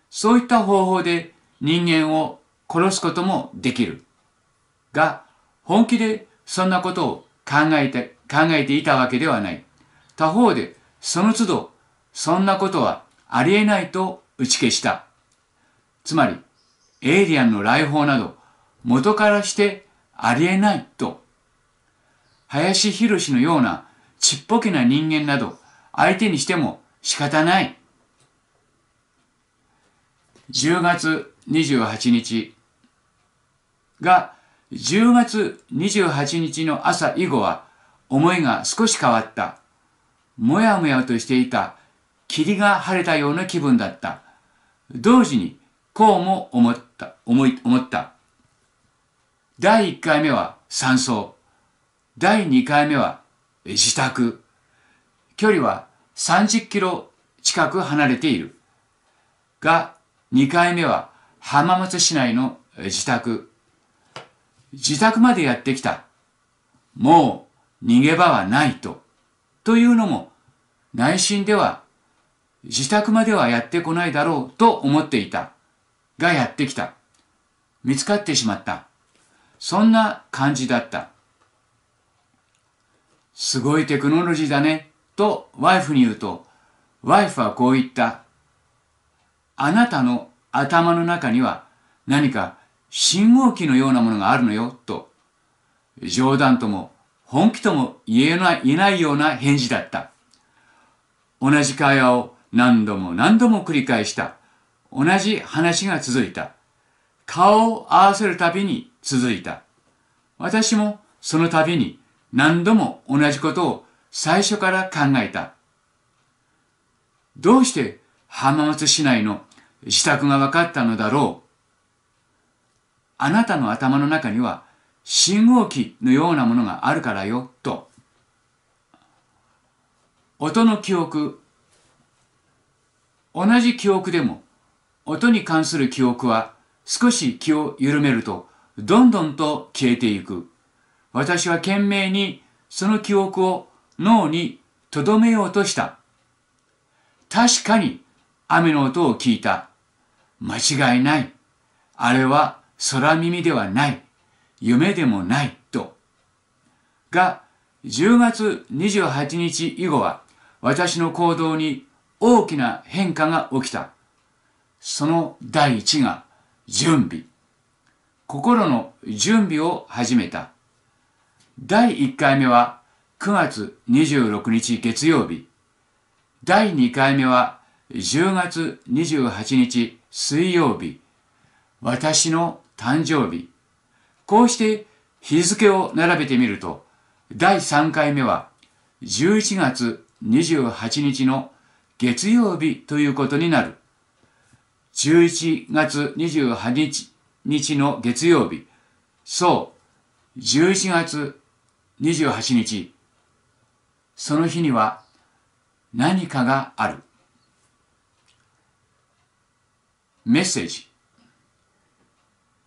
そういった方法で人間を殺すこともできる。が、本気でそんなことを考えて、考えていたわけではない。他方で、その都度、そんなことはありえないと打ち消した。つまり、エイリアンの来訪など、元からしてありえないと。林博士のようなちっぽけな人間など、相手にしても仕方ない。10月28日が、10月28日の朝以後は、思いが少し変わった。もやもやとしていた霧が晴れたような気分だった。同時に、こうも思った、思い、思った。第1回目は山荘。第2回目は自宅。距離は30キロ近く離れている。が、2回目は浜松市内の自宅。自宅までやってきた。もう逃げ場はないと。というのも内心では自宅まではやってこないだろうと思っていた。がやってきた。見つかってしまった。そんな感じだった。すごいテクノロジーだね。とワイフに言うと、ワイフはこう言った。あなたの頭の中には何か信号機のようなものがあるのよ。と。冗談とも本気とも言えない言えないような返事だった。同じ会話を何度も何度も繰り返した。同じ話が続いた。顔を合わせるたびに続いた。私もその度に何度も同じことを最初から考えた。どうして浜松市内の自宅が分かったのだろうあなたの頭の中には信号機のようなものがあるからよ、と。音の記憶同じ記憶でも、音に関する記憶は少し気を緩めると、どんどんと消えていく。私は懸命にその記憶を脳に留めようとした。確かに雨の音を聞いた。間違いない。あれは空耳ではない。夢でもない。と。が、10月28日以後は私の行動に大きな変化が起きた。その第一が準備。心の準備を始めた。第一回目は9月26日月曜日。第二回目は10月28日水曜日。私の誕生日。こうして日付を並べてみると、第三回目は11月28日の月曜日ということになる。11月28日日の月曜日。そう、11月28日。その日には何かがある。メッセージ。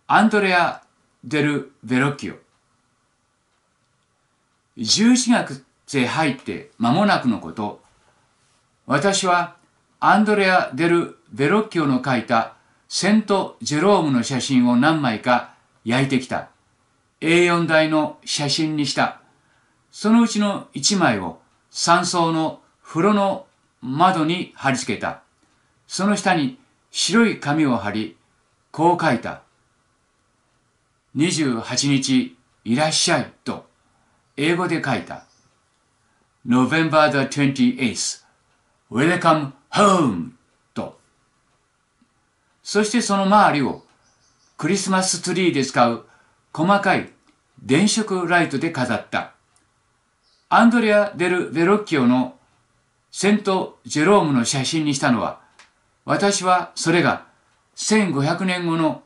アンドレア・デル・ベロッキオ。11月で入って間もなくのこと、私はアンドレア・デル・ベロッキオの書いたセント・ジェロームの写真を何枚か焼いてきた。A4 台の写真にした。そのうちの1枚を3層の風呂の窓に貼り付けた。その下に白い紙を貼り、こう書いた。28日、いらっしゃいと、英語で書いた。November the 28th, Welcome home! と。そしてその周りをクリスマスツリーで使う細かい電飾ライトで飾った。アンドレア・デル・ベロッキオのセント・ジェロームの写真にしたのは、私はそれが1500年後の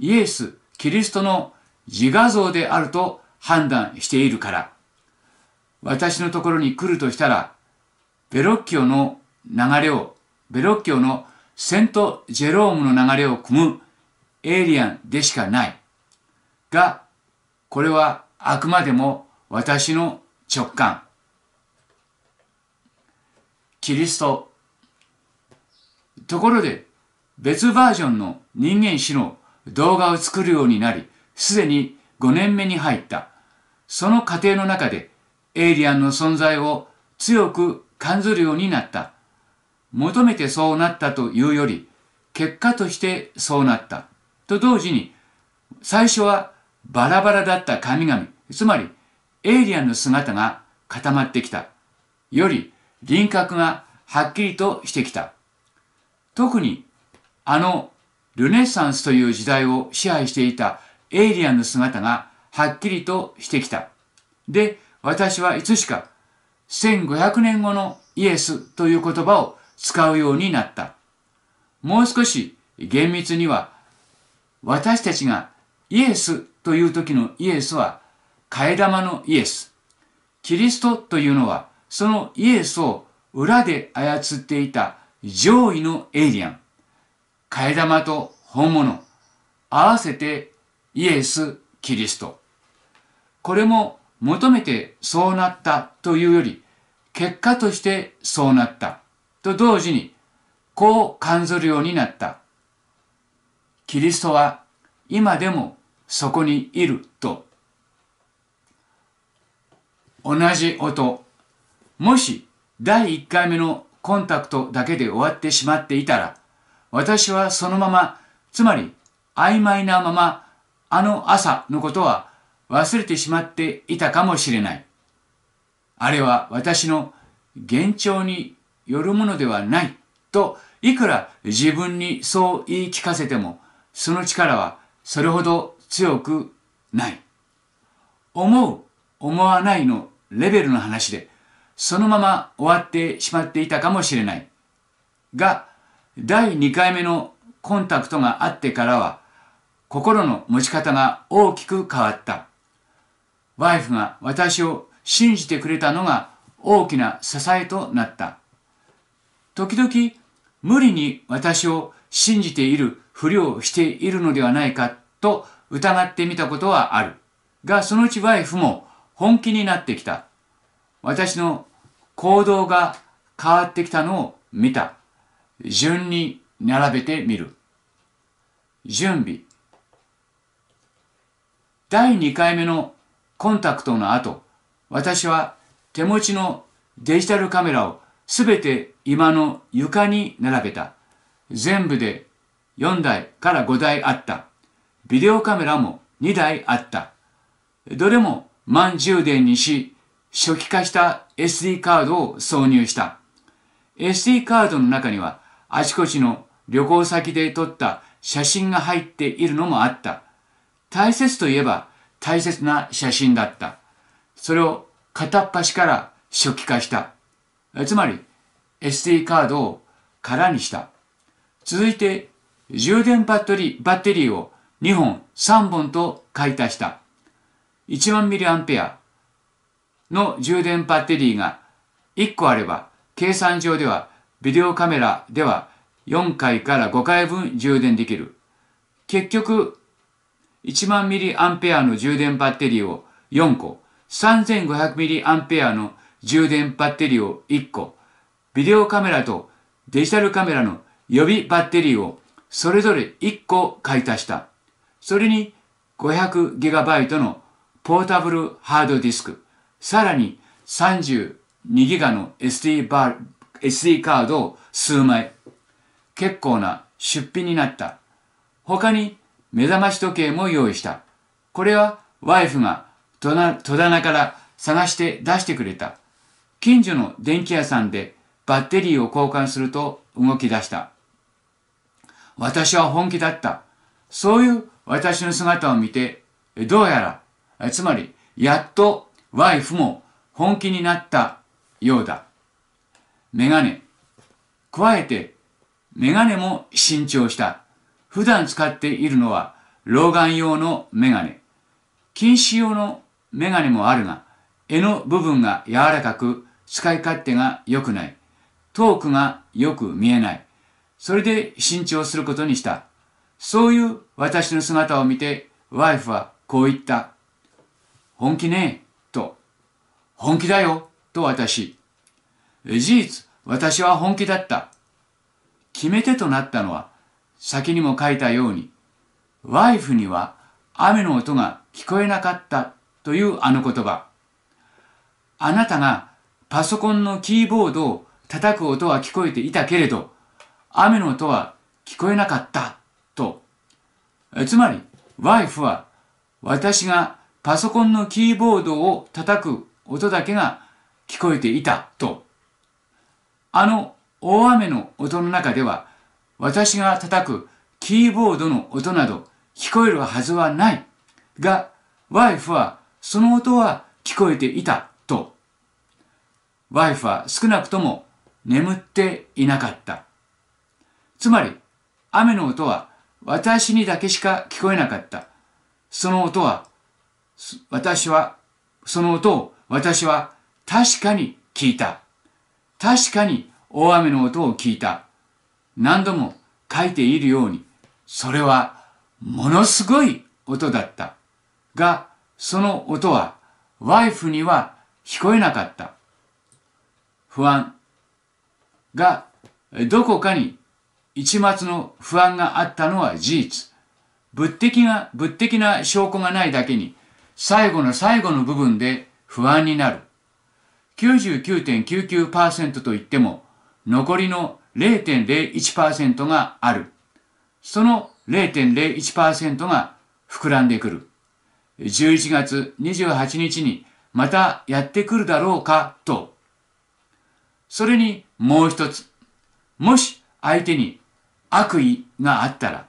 イエス・キリストの自画像であると判断しているから。私のところに来るとしたら、ベロッキオの流れを、ベロッキオのセント・ジェロームの流れを組むエイリアンでしかない。が、これはあくまでも私の直感。キリスト。ところで、別バージョンの人間史の動画を作るようになり、すでに5年目に入った。その過程の中で、エイリアンの存在を強く感じるようになった。求めてそうなったというより、結果としてそうなった。と同時に、最初はバラバラだった神々、つまりエイリアンの姿が固まってきた。より輪郭がはっきりとしてきた。特に、あのルネッサンスという時代を支配していたエイリアンの姿がはっきりとしてきた。で、私はいつしか1500年後のイエスという言葉を使うようになった。もう少し厳密には私たちがイエスという時のイエスは替え玉のイエス。キリストというのはそのイエスを裏で操っていた上位のエイリアン。替え玉と本物。合わせてイエス・キリスト。これも求めてそうなったというより結果としてそうなった。と同時に、こう感じるようになった。キリストは今でもそこにいると。同じ音。もし第1回目のコンタクトだけで終わってしまっていたら、私はそのまま、つまり曖昧なまま、あの朝のことは忘れてしまっていたかもしれない。あれは私の幻聴によるものではないといくら自分にそう言い聞かせてもその力はそれほど強くない。思う、思わないのレベルの話でそのまま終わってしまっていたかもしれない。が、第2回目のコンタクトがあってからは心の持ち方が大きく変わった。ワイフが私を信じてくれたのが大きな支えとなった。時々無理に私を信じているふりをしているのではないかと疑ってみたことはある。が、そのうちワイフも本気になってきた。私の行動が変わってきたのを見た。順に並べてみる。準備。第2回目のコンタクトの後、私は手持ちのデジタルカメラをすべて今の床に並べた。全部で4台から5台あった。ビデオカメラも2台あった。どれも満充電にし、初期化した SD カードを挿入した。SD カードの中には、あちこちの旅行先で撮った写真が入っているのもあった。大切といえば大切な写真だった。それを片っ端から初期化した。つまり、SD カードを空にした。続いて、充電バッテリー、バッテリーを2本、3本と解体した。1万ミリアンペアの充電バッテリーが1個あれば、計算上ではビデオカメラでは4回から5回分充電できる。結局、1万ミリアンペアの充電バッテリーを4個、3500ミリアンペアの充電バッテリーを1個、ビデオカメラとデジタルカメラの予備バッテリーをそれぞれ1個買い足した。それに 500GB のポータブルハードディスク、さらに 32GB の SD, バー SD カードを数枚。結構な出費になった。他に目覚まし時計も用意した。これはワイフが戸棚から探して出してくれた。近所の電気屋さんでバッテリーを交換すると動き出した。私は本気だった。そういう私の姿を見て、どうやら、つまり、やっとワイフも本気になったようだ。メガネ。加えて、メガネも新調した。普段使っているのは、老眼用のメガネ。近視用のメガネもあるが、柄の部分が柔らかく、使い勝手が良くない。遠くがよく見えない。それで新調することにした。そういう私の姿を見て、ワイフはこう言った。本気ねと。本気だよ、と私。事実、私は本気だった。決め手となったのは、先にも書いたように、ワイフには雨の音が聞こえなかったというあの言葉。あなたがパソコンのキーボードを叩く音は聞こえていたけれど、雨の音は聞こえなかった、と。つまり、ワイフは、私がパソコンのキーボードを叩く音だけが聞こえていた、と。あの大雨の音の中では、私が叩くキーボードの音など聞こえるはずはない。が、ワイフは、その音は聞こえていた、と。ワイフは少なくとも眠っていなかった。つまり、雨の音は私にだけしか聞こえなかった。その音は、私は、その音を私は確かに聞いた。確かに大雨の音を聞いた。何度も書いているように、それはものすごい音だった。が、その音はワイフには聞こえなかった。不安、が、どこかに一末の不安があったのは事実。物的な、物的な証拠がないだけに、最後の最後の部分で不安になる。99.99%といっても、残りの0.01%がある。その0.01%が膨らんでくる。11月28日にまたやってくるだろうかとそれにもう一つ。もし相手に悪意があったら、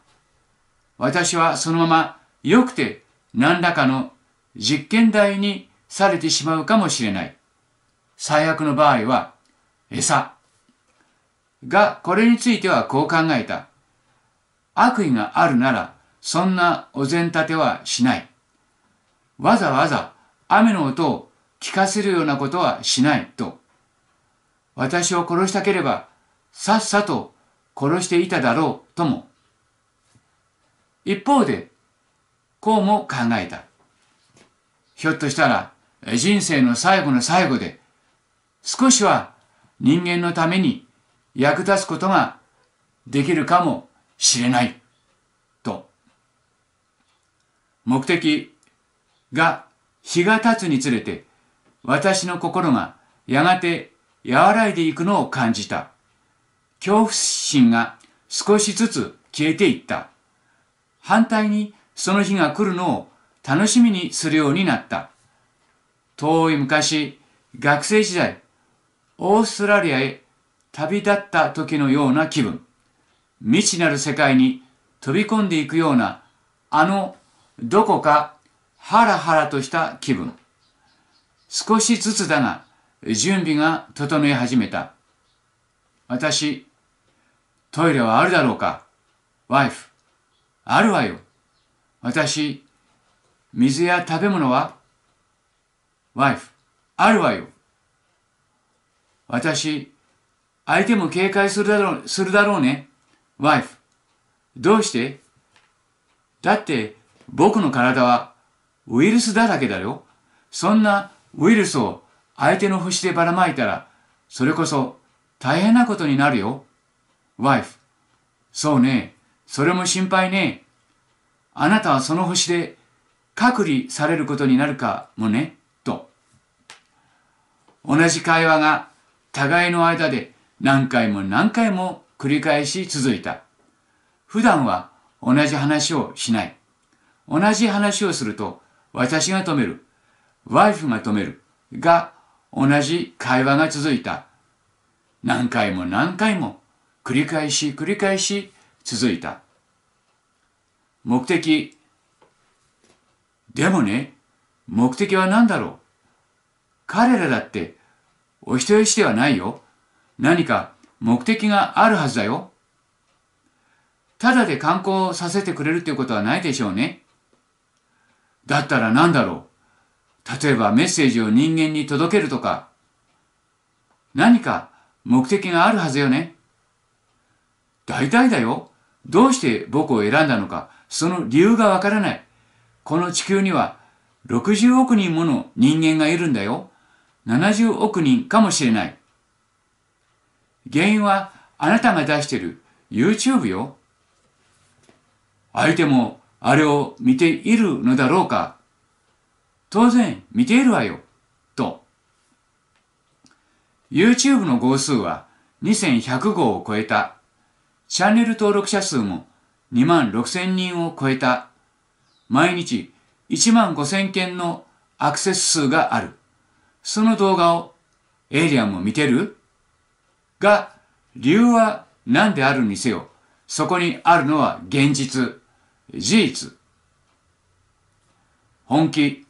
私はそのまま良くて何らかの実験台にされてしまうかもしれない。最悪の場合は、餌。が、これについてはこう考えた。悪意があるなら、そんなお膳立てはしない。わざわざ雨の音を聞かせるようなことはしないと。私を殺したければ、さっさと殺していただろうとも。一方で、こうも考えた。ひょっとしたら、人生の最後の最後で、少しは人間のために役立つことができるかもしれない。と。目的が日が経つにつれて、私の心がやがて和らいでいくのを感じた。恐怖心が少しずつ消えていった。反対にその日が来るのを楽しみにするようになった。遠い昔、学生時代、オーストラリアへ旅立った時のような気分。未知なる世界に飛び込んでいくような、あの、どこかハラハラとした気分。少しずつだが、準備が整え始めた。私、トイレはあるだろうかワイフ、あるわよ。私、水や食べ物はワイフ、あるわよ。私、相手も警戒するだろう、するだろうね。ワイフ、どうしてだって僕の体はウイルスだらけだよ。そんなウイルスを相手の星でばらまいたら、それこそ大変なことになるよ。wife そうね。それも心配ね。あなたはその星で隔離されることになるかもね。と。同じ会話が互いの間で何回も何回も繰り返し続いた。普段は同じ話をしない。同じ話をすると私が止める。ワイフが止める。が同じ会話が続いた。何回も何回も繰り返し繰り返し続いた。目的。でもね、目的は何だろう彼らだってお人よしではないよ。何か目的があるはずだよ。ただで観光させてくれるていうことはないでしょうね。だったら何だろう例えばメッセージを人間に届けるとか、何か目的があるはずよね。大体だよ。どうして僕を選んだのか、その理由がわからない。この地球には60億人もの人間がいるんだよ。70億人かもしれない。原因はあなたが出してる YouTube よ。相手もあれを見ているのだろうか当然見ているわよ、と。YouTube の号数は2100号を超えた。チャンネル登録者数も2万6000人を超えた。毎日1万5000件のアクセス数がある。その動画をエイリアンも見てるが、理由は何であるにせよ、そこにあるのは現実、事実、本気、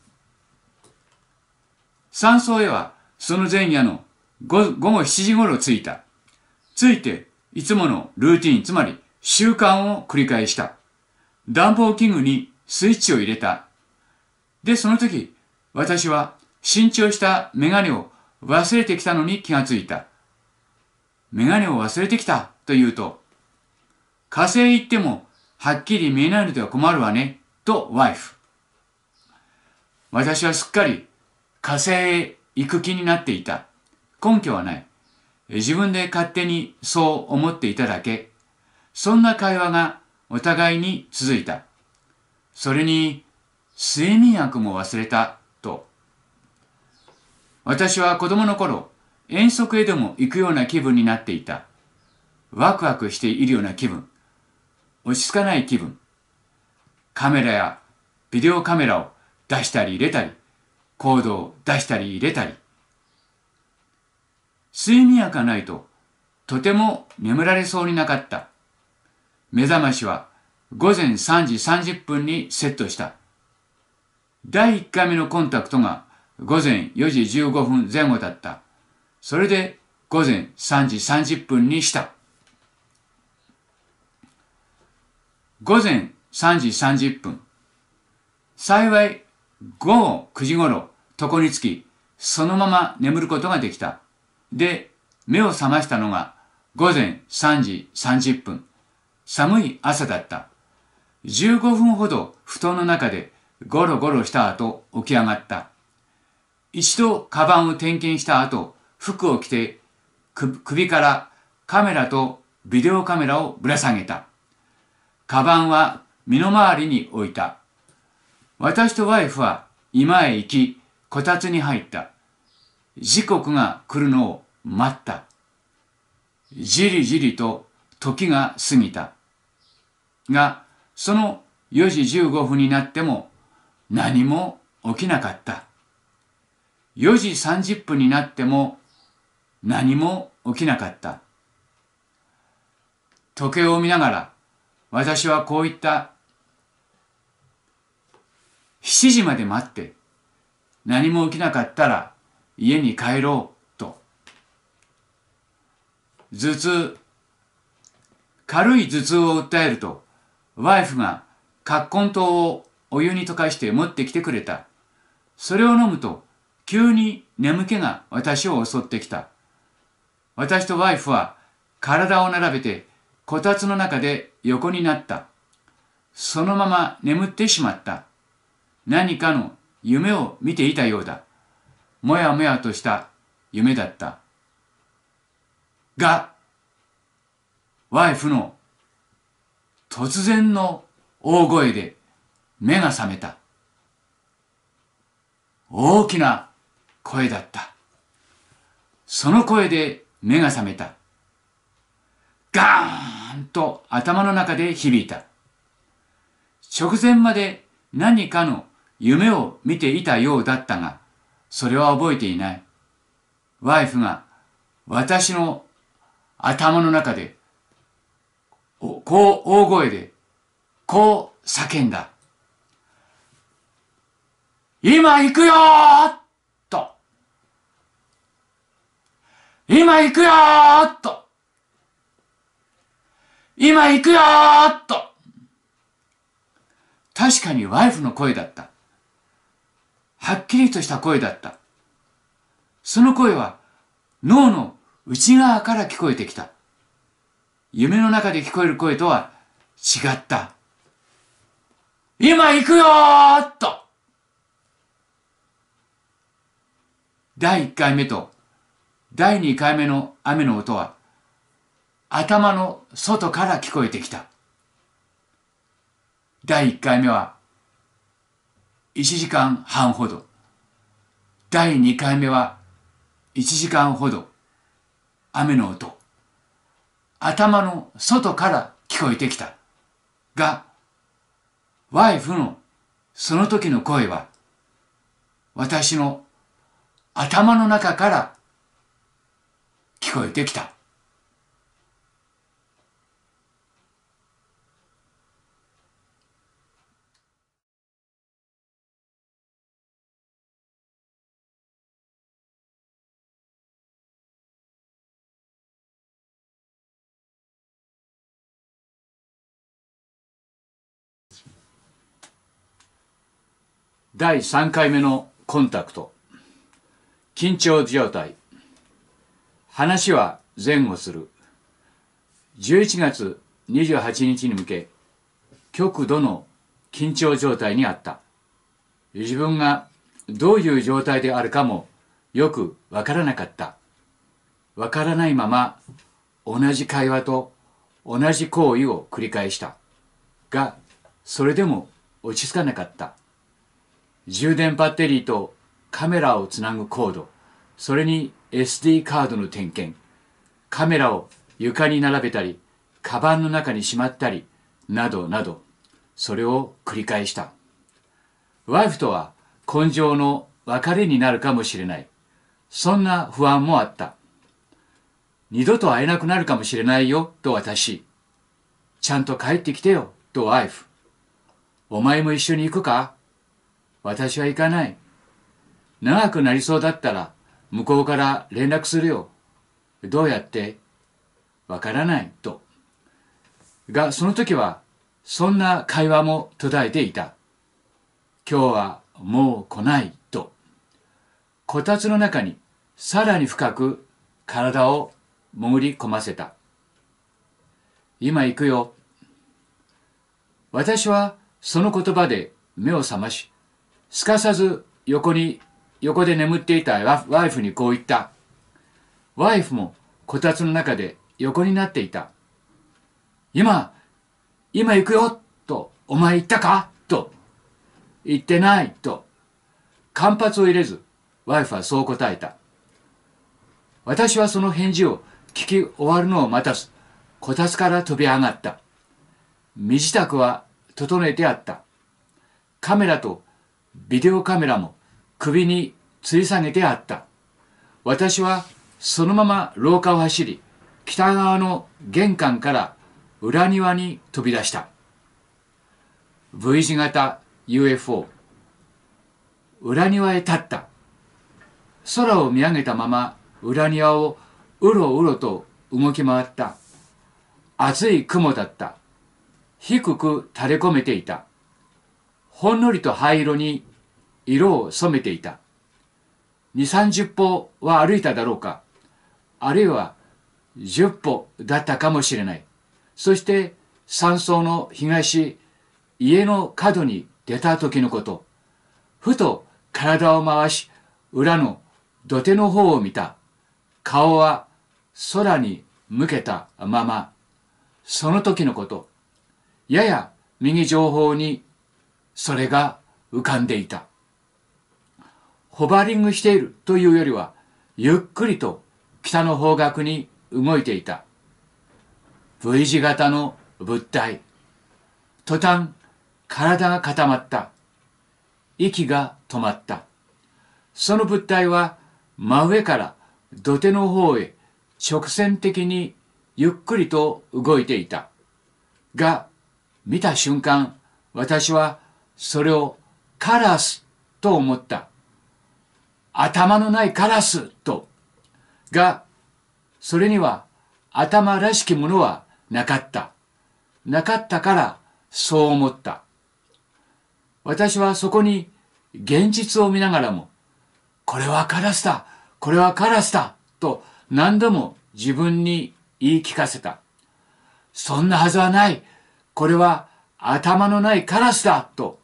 山荘へはその前夜の午後7時頃着いた。着いて、いつものルーティン、つまり習慣を繰り返した。暖房器具にスイッチを入れた。で、その時、私は新調したメガネを忘れてきたのに気がついた。メガネを忘れてきたと言うと、火星行ってもはっきり見えないのでは困るわね、とワイフ。私はすっかり火星へ行く気になっていた。根拠はない。自分で勝手にそう思っていただけ。そんな会話がお互いに続いた。それに、睡眠薬も忘れた、と。私は子供の頃、遠足へでも行くような気分になっていた。ワクワクしているような気分。落ち着かない気分。カメラやビデオカメラを出したり入れたり、コードを出したり入れたり。睡眠薬がないととても眠られそうになかった。目覚ましは午前3時30分にセットした。第1回目のコンタクトが午前4時15分前後だった。それで午前3時30分にした。午前3時30分。幸い午後9時頃、床につき、そのまま眠ることができた。で、目を覚ましたのが午前3時30分。寒い朝だった。15分ほど布団の中でゴロゴロした後起き上がった。一度カバンを点検した後、服を着て首からカメラとビデオカメラをぶら下げた。カバンは身の回りに置いた。私とワイフは今へ行き、こたつに入った。時刻が来るのを待った。じりじりと時が過ぎた。が、その4時15分になっても何も起きなかった。4時30分になっても何も起きなかった。時計を見ながら私はこう言った7時まで待って、何も起きなかったら家に帰ろうと。頭痛。軽い頭痛を訴えると、ワイフが葛根湯をお湯に溶かして持ってきてくれた。それを飲むと、急に眠気が私を襲ってきた。私とワイフは体を並べてこたつの中で横になった。そのまま眠ってしまった。何かの夢を見ていたようだ。もやもやとした夢だった。が、ワイフの突然の大声で目が覚めた。大きな声だった。その声で目が覚めた。ガーンと頭の中で響いた。直前まで何かの夢を見ていたようだったが、それは覚えていない。ワイフが私の頭の中で、こう大声で、こう叫んだ。今行くよーと。今行くよーと。今行くよーと。確かにワイフの声だった。はっきりとした声だった。その声は脳の内側から聞こえてきた。夢の中で聞こえる声とは違った。今行くよーっと第1回目と第2回目の雨の音は頭の外から聞こえてきた。第1回目は1時間半ほど。第2回目は1時間ほど。雨の音。頭の外から聞こえてきた。が、ワイフのその時の声は、私の頭の中から聞こえてきた。第3回目のコンタクト。緊張状態。話は前後する。11月28日に向け、極度の緊張状態にあった。自分がどういう状態であるかもよくわからなかった。わからないまま同じ会話と同じ行為を繰り返した。が、それでも落ち着かなかった。充電バッテリーとカメラをつなぐコード、それに SD カードの点検、カメラを床に並べたり、カバンの中にしまったり、などなど、それを繰り返した。ワイフとは根性の別れになるかもしれない。そんな不安もあった。二度と会えなくなるかもしれないよ、と私。ちゃんと帰ってきてよ、とワイフ。お前も一緒に行くか私は行かない。長くなりそうだったら、向こうから連絡するよ。どうやってわからないと。が、その時は、そんな会話も途絶えていた。今日はもう来ないと。こたつの中にさらに深く体を潜り込ませた。今行くよ。私はその言葉で目を覚まし、すかさず横に、横で眠っていたワイフにこう言った。ワイフもこたつの中で横になっていた。今、今行くよと、お前言ったかと、言ってないと、間髪を入れず、ワイフはそう答えた。私はその返事を聞き終わるのを待たず、こたつから飛び上がった。身支度は整えてあった。カメラとビデオカメラも首に吊り下げてあった。私はそのまま廊下を走り、北側の玄関から裏庭に飛び出した。V 字型 UFO。裏庭へ立った。空を見上げたまま裏庭をうろうろと動き回った。厚い雲だった。低く垂れ込めていた。ほんのりと灰色に色を染めていた。二三十歩は歩いただろうか。あるいは十歩だったかもしれない。そして山荘の東、家の角に出た時のこと。ふと体を回し、裏の土手の方を見た。顔は空に向けたまま。その時のこと。やや右上方にそれが浮かんでいた。ホバリングしているというよりは、ゆっくりと北の方角に動いていた。V 字型の物体。途端、体が固まった。息が止まった。その物体は真上から土手の方へ直線的にゆっくりと動いていた。が、見た瞬間、私はそれをカラスと思った。頭のないカラスと。が、それには頭らしきものはなかった。なかったからそう思った。私はそこに現実を見ながらも、これはカラスだこれはカラスだと何度も自分に言い聞かせた。そんなはずはないこれは頭のないカラスだと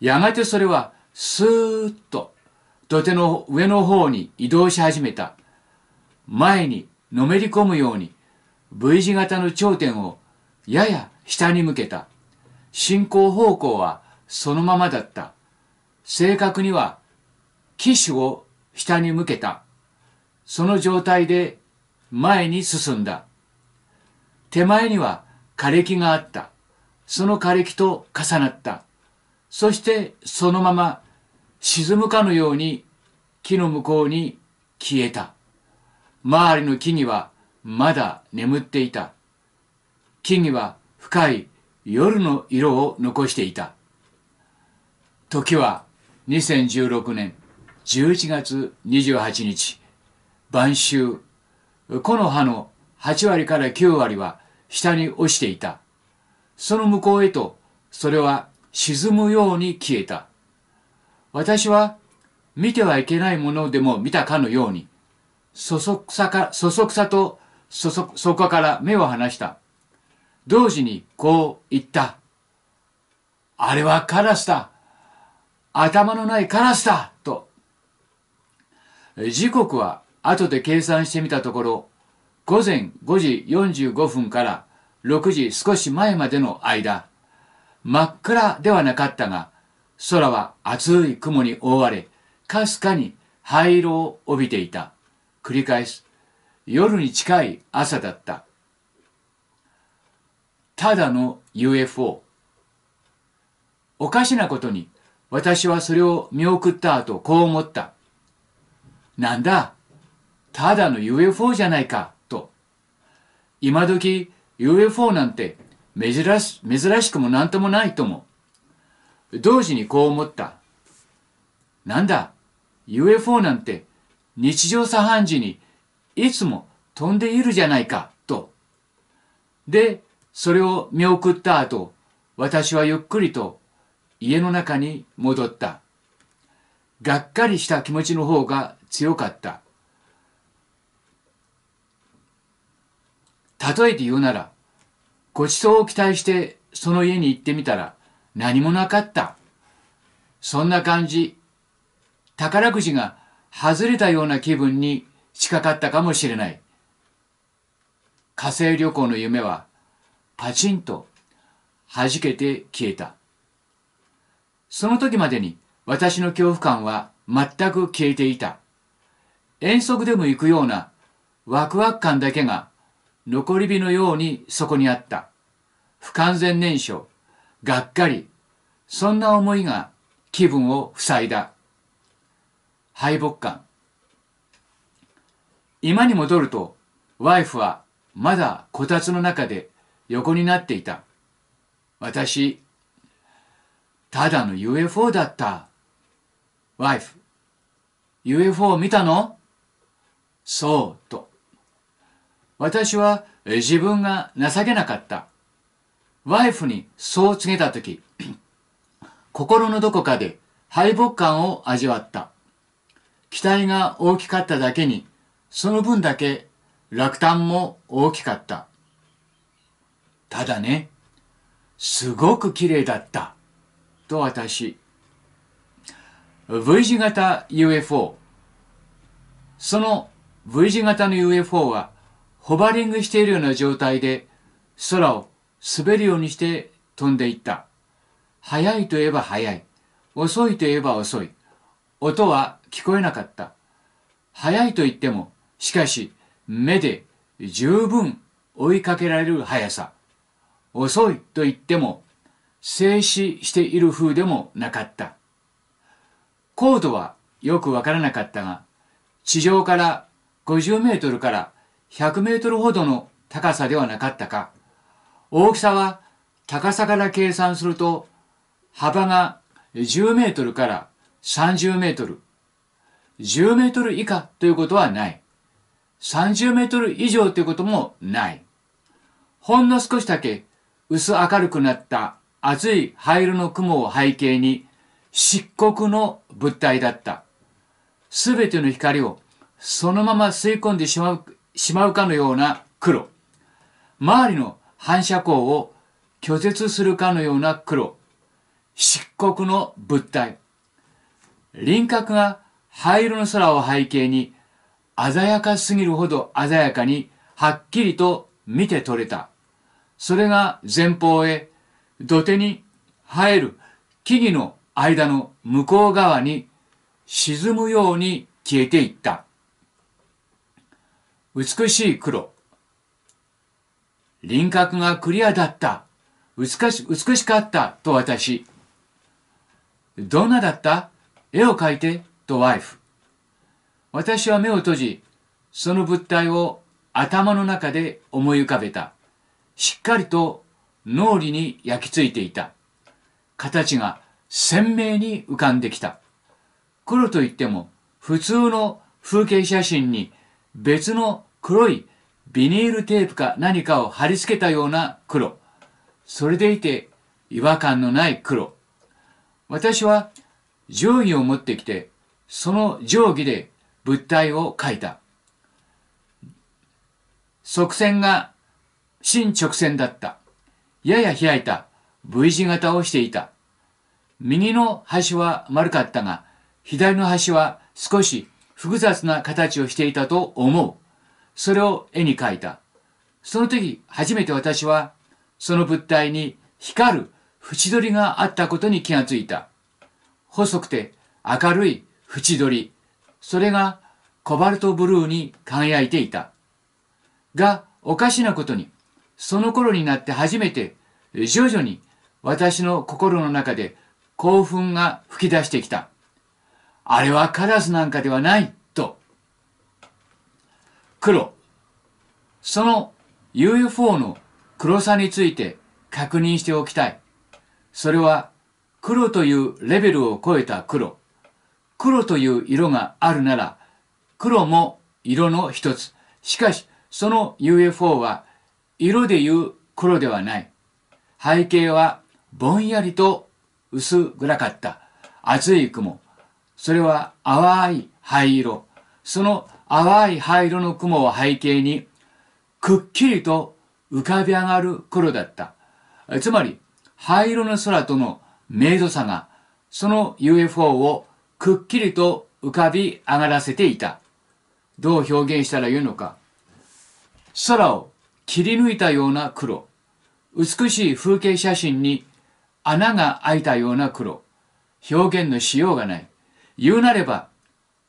やがてそれはスーッと土手の上の方に移動し始めた。前にのめり込むように V 字型の頂点をやや下に向けた。進行方向はそのままだった。正確には機種を下に向けた。その状態で前に進んだ。手前には枯れ木があった。その枯れ木と重なった。そしてそのまま沈むかのように木の向こうに消えた。周りの木々はまだ眠っていた。木々は深い夜の色を残していた。時は2016年11月28日、晩秋、木の葉の8割から9割は下に落ちていた。その向こうへと、それは沈むように消えた。私は見てはいけないものでも見たかのように、そそくさか、そそくさとそそ、そこから目を離した。同時にこう言った。あれはカラスだ頭のないカラスだと。時刻は後で計算してみたところ、午前5時45分から6時少し前までの間、真っ暗ではなかったが、空は厚い雲に覆われ、かすかに灰色を帯びていた。繰り返す。夜に近い朝だった。ただの UFO。おかしなことに、私はそれを見送った後、こう思った。なんだ、ただの UFO じゃないか、と。今時 UFO なんて珍し珍しくも何ともないとも同時にこう思ったなんだ UFO なんて日常茶飯事にいつも飛んでいるじゃないかとでそれを見送った後私はゆっくりと家の中に戻ったがっかりした気持ちの方が強かった例えて言うならごちそうを期待してその家に行ってみたら何もなかった。そんな感じ。宝くじが外れたような気分に近かったかもしれない。火星旅行の夢はパチンと弾けて消えた。その時までに私の恐怖感は全く消えていた。遠足でも行くようなワクワク感だけが残り火のようにそこにあった。不完全燃焼、がっかり、そんな思いが気分を塞いだ。敗北感。今に戻ると、ワイフはまだこたつの中で横になっていた。私、ただの UFO だった。ワイフ、UFO を見たのそう、と。私は自分が情けなかった。ワイフにそう告げたとき、心のどこかで敗北感を味わった。期待が大きかっただけに、その分だけ落胆も大きかった。ただね、すごく綺麗だった。と私。V 字型 UFO。その V 字型の UFO は、ホバリングしているような状態で空を滑るようにして飛んでいった。速いといえば速い。遅いといえば遅い。音は聞こえなかった。速いと言っても、しかし、目で十分追いかけられる速さ。遅いと言っても、静止している風でもなかった。高度はよくわからなかったが、地上から50メートルから100メートルほどの高さではなかったか。大きさは高さから計算すると幅が10メートルから30メートル。10メートル以下ということはない。30メートル以上ということもない。ほんの少しだけ薄明るくなった厚い灰色の雲を背景に漆黒の物体だった。すべての光をそのまま吸い込んでしまう、しまうかのような黒。周りの反射光を拒絶するかのような黒、漆黒の物体。輪郭が灰色の空を背景に鮮やかすぎるほど鮮やかにはっきりと見て取れた。それが前方へ土手に生える木々の間の向こう側に沈むように消えていった。美しい黒。輪郭がクリアだった。美し美しかった。と私。どんなだった絵を描いて。とワイフ。私は目を閉じ、その物体を頭の中で思い浮かべた。しっかりと脳裏に焼き付いていた。形が鮮明に浮かんできた。黒といっても普通の風景写真に別の黒いビニールテープか何かを貼り付けたような黒。それでいて違和感のない黒。私は定規を持ってきて、その定規で物体を描いた。側線が新直線だった。やや開いた V 字型をしていた。右の端は丸かったが、左の端は少し複雑な形をしていたと思う。それを絵に描いた。その時、初めて私は、その物体に光る縁取りがあったことに気がついた。細くて明るい縁取り。それがコバルトブルーに輝いていた。が、おかしなことに、その頃になって初めて、徐々に私の心の中で興奮が吹き出してきた。あれはカラスなんかではない。黒。その UFO の黒さについて確認しておきたい。それは黒というレベルを超えた黒。黒という色があるなら、黒も色の一つ。しかし、その UFO は色でいう黒ではない。背景はぼんやりと薄暗かった。厚い雲。それは淡い灰色。その淡い灰色の雲を背景に、くっきりと浮かび上がる黒だった。つまり、灰色の空との明度差が、その UFO をくっきりと浮かび上がらせていた。どう表現したらよいのか。空を切り抜いたような黒。美しい風景写真に穴が開いたような黒。表現のしようがない。言うなれば、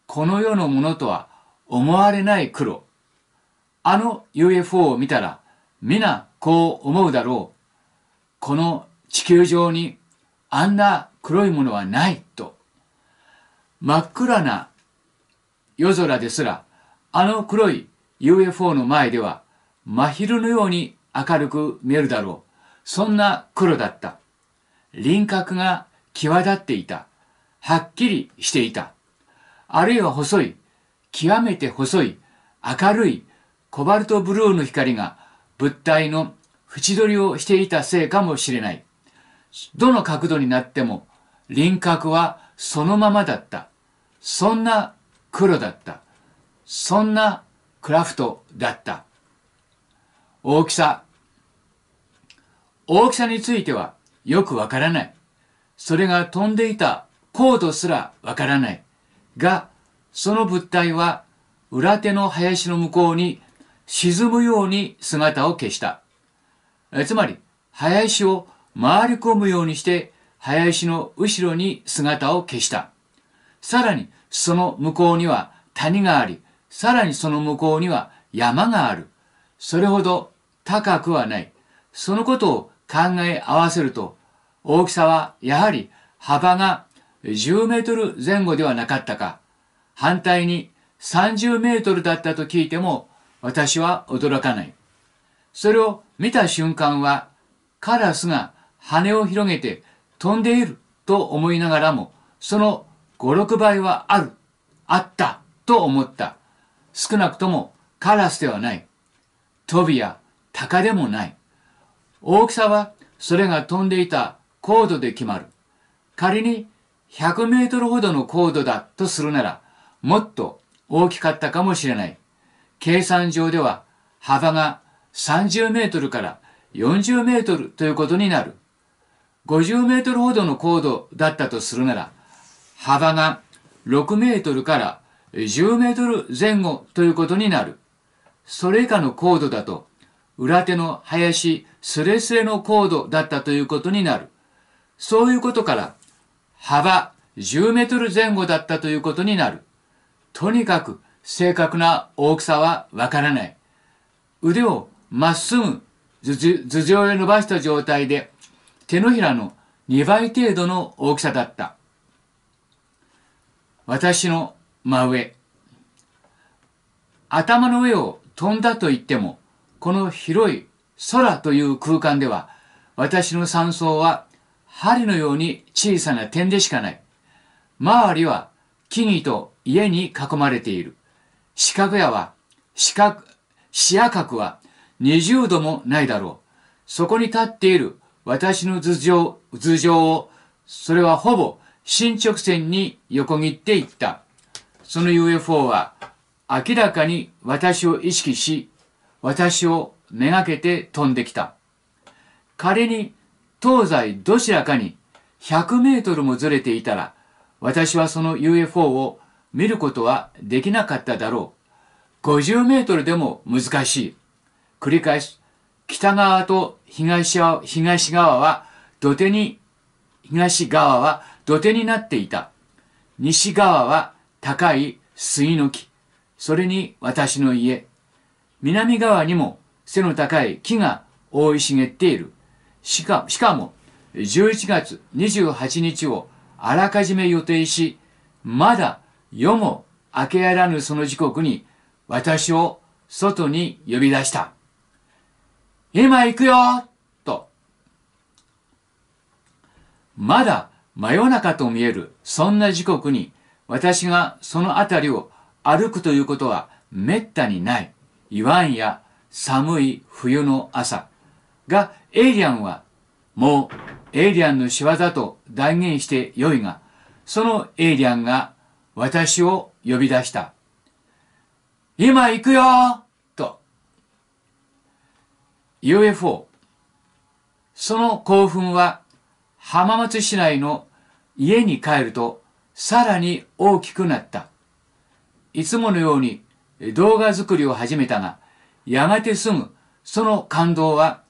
この世のものとは思われない苦労。あの UFO を見たら、皆こう思うだろう。この地球上にあんな黒いものはないと。真っ暗な夜空ですら、あの黒い UFO の前では、真昼のように明るく見えるだろう。そんな黒だった。輪郭が際立っていた。はっきりしていた。あるいは細い極めて細い、明るい、コバルトブルーの光が物体の縁取りをしていたせいかもしれない。どの角度になっても輪郭はそのままだった。そんな黒だった。そんなクラフトだった。大きさ。大きさについてはよくわからない。それが飛んでいたコードすらわからない。が、その物体は裏手の林の向こうに沈むように姿を消した。つまり、林を回り込むようにして林の後ろに姿を消した。さらに、その向こうには谷があり、さらにその向こうには山がある。それほど高くはない。そのことを考え合わせると、大きさはやはり幅が10メートル前後ではなかったか。反対に30メートルだったと聞いても私は驚かない。それを見た瞬間はカラスが羽を広げて飛んでいると思いながらもその5、6倍はある、あったと思った。少なくともカラスではない。トビやタカでもない。大きさはそれが飛んでいた高度で決まる。仮に100メートルほどの高度だとするならもっと大きかったかもしれない。計算上では幅が30メートルから40メートルということになる。50メートルほどの高度だったとするなら、幅が6メートルから10メートル前後ということになる。それ以下の高度だと、裏手の林すれすれの高度だったということになる。そういうことから、幅10メートル前後だったということになる。とにかく正確な大きさはわからない。腕をまっすぐ頭上へ伸ばした状態で手のひらの2倍程度の大きさだった。私の真上。頭の上を飛んだと言っても、この広い空という空間では、私の山荘は針のように小さな点でしかない。周りは木々と家に囲まれている。四角屋は、四角、視野角は20度もないだろう。そこに立っている私の頭上、頭上を、それはほぼ進直線に横切っていった。その UFO は明らかに私を意識し、私をめがけて飛んできた。仮に東西どちらかに100メートルもずれていたら、私はその UFO を見ることはできなかっただろう。50メートルでも難しい。繰り返し、北側と東東側は土手に、東側は土手になっていた。西側は高い杉の木。それに私の家。南側にも背の高い木が覆い茂っている。しかしかも、11月28日をあらかじめ予定し、まだ世も明けやらぬその時刻に私を外に呼び出した。今行くよと。まだ真夜中と見えるそんな時刻に私がその辺りを歩くということは滅多にない。言わんや寒い冬の朝がエイリアンはもうエイリアンの仕業と断言してよいが、そのエイリアンが私を呼び出した。今行くよと。UFO。その興奮は浜松市内の家に帰るとさらに大きくなった。いつものように動画作りを始めたが、やがてすぐその感動は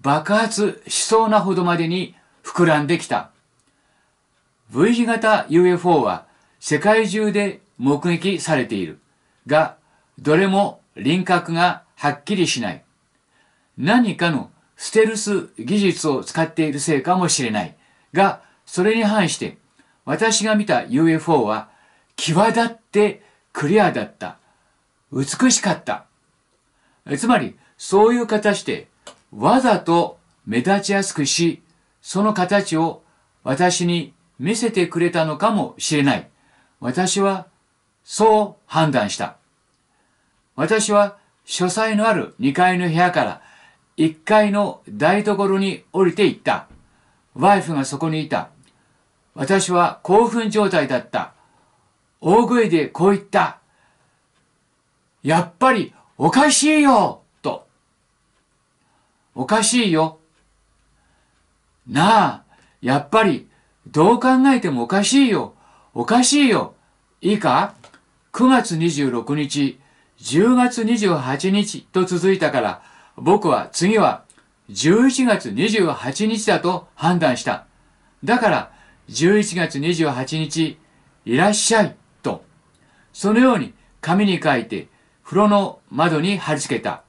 爆発しそうなほどまでに膨らんできた。V 字型 UFO は世界中で目撃されているが、どれも輪郭がはっきりしない。何かのステルス技術を使っているせいかもしれないが、それに反して私が見た UFO は際立ってクリアだった。美しかった。つまり、そういう形でわざと目立ちやすくし、その形を私に見せてくれたのかもしれない。私はそう判断した。私は書斎のある2階の部屋から1階の台所に降りていった。ワイフがそこにいた。私は興奮状態だった。大声でこう言った。やっぱりおかしいよと。おかしいよ。なあ、やっぱりどう考えてもおかしいよ。おかしいよ。いいか ?9 月26日、10月28日と続いたから、僕は次は11月28日だと判断した。だから、11月28日、いらっしゃいと、そのように紙に書いて、風呂の窓に貼り付けた。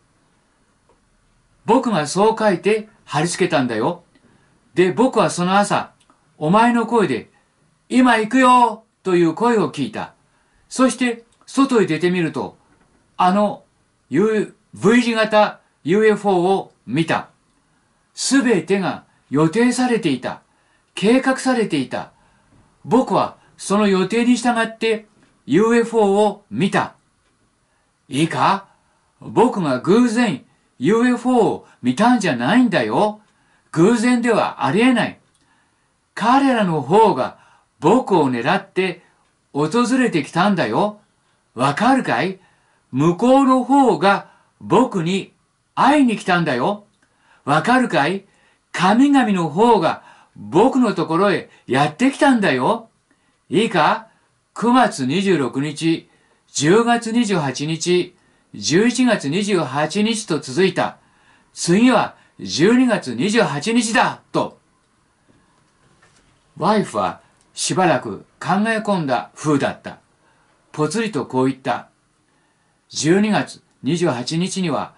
僕がそう書いて貼り付けたんだよ。で、僕はその朝、お前の声で、今行くよという声を聞いた。そして、外へ出てみると、あの、U、V 字型 UFO を見た。すべてが予定されていた。計画されていた。僕はその予定に従って UFO を見た。いいか僕が偶然 UFO を見たんじゃないんだよ。偶然ではありえない。彼らの方が僕を狙って訪れてきたんだよ。わかるかい向こうの方が僕に会いに来たんだよ。わかるかい神々の方が僕のところへやってきたんだよ。いいか ?9 月26日、10月28日、11月28日と続いた。次は12月28日だと。ワイフはしばらく考え込んだ風だった。ぽつりとこう言った。12月28日には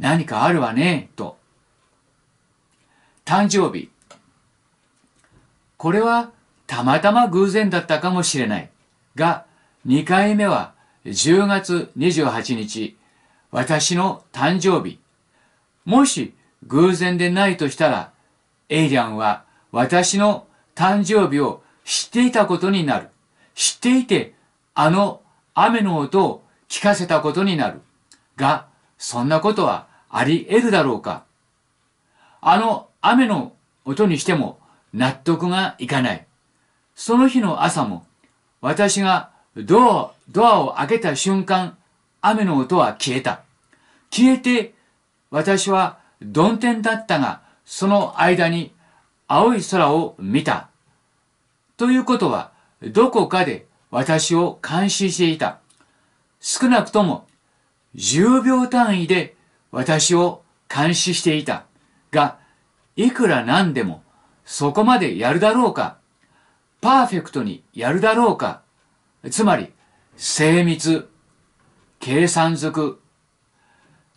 何かあるわね、と。誕生日。これはたまたま偶然だったかもしれない。が、2回目は10月28日、私の誕生日。もし偶然でないとしたら、エイリアンは私の誕生日を知っていたことになる。知っていて、あの雨の音を聞かせたことになる。が、そんなことはあり得るだろうか。あの雨の音にしても納得がいかない。その日の朝も、私がドア、ドアを開けた瞬間、雨の音は消えた。消えて、私は曇天だったが、その間に青い空を見た。ということは、どこかで私を監視していた。少なくとも10秒単位で私を監視していた。が、いくらなんでもそこまでやるだろうか。パーフェクトにやるだろうか。つまり、精密、計算づく。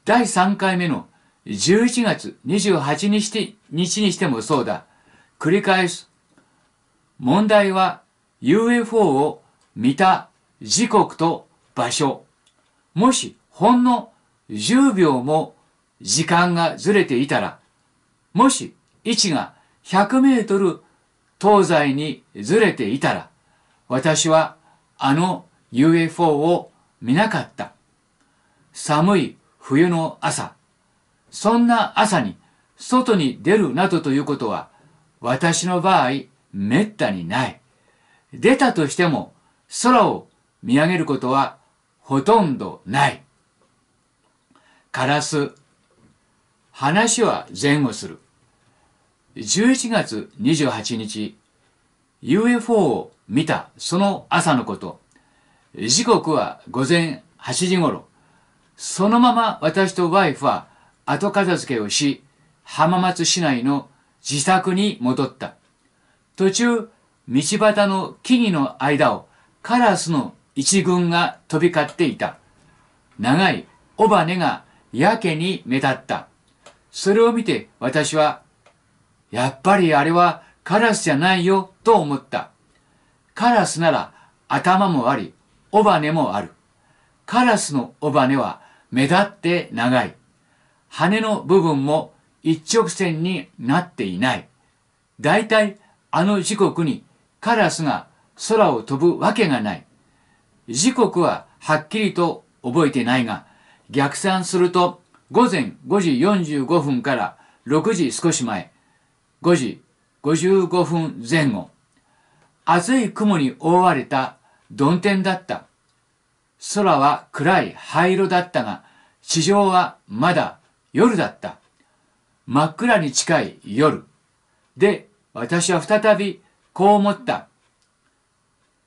第3回目の11月28日にしてもそうだ。繰り返す。問題は UFO を見た時刻と場所。もしほんの10秒も時間がずれていたら、もし位置が100メートル東西にずれていたら、私はあの UFO を見なかった。寒い冬の朝、そんな朝に外に出るなどということは、私の場合、滅多にない。出たとしても空を見上げることはほとんどない。カラス、話は前後する。11月28日、UFO を見たその朝のこと、時刻は午前8時頃、そのまま私とワイフは後片付けをし、浜松市内の自宅に戻った。途中、道端の木々の間をカラスの一群が飛び交っていた。長い尾羽がやけに目立った。それを見て私は、やっぱりあれはカラスじゃないよと思った。カラスなら頭もあり、尾羽もある。カラスの尾羽は目立って長い。羽の部分も一直線になっていない。だいたいあの時刻にカラスが空を飛ぶわけがない。時刻ははっきりと覚えてないが、逆算すると午前5時45分から6時少し前、5時55分前後、厚い雲に覆われた曇天だった。空は暗い灰色だったが、地上はまだ夜だった。真っ暗に近い夜。で、私は再びこう思った。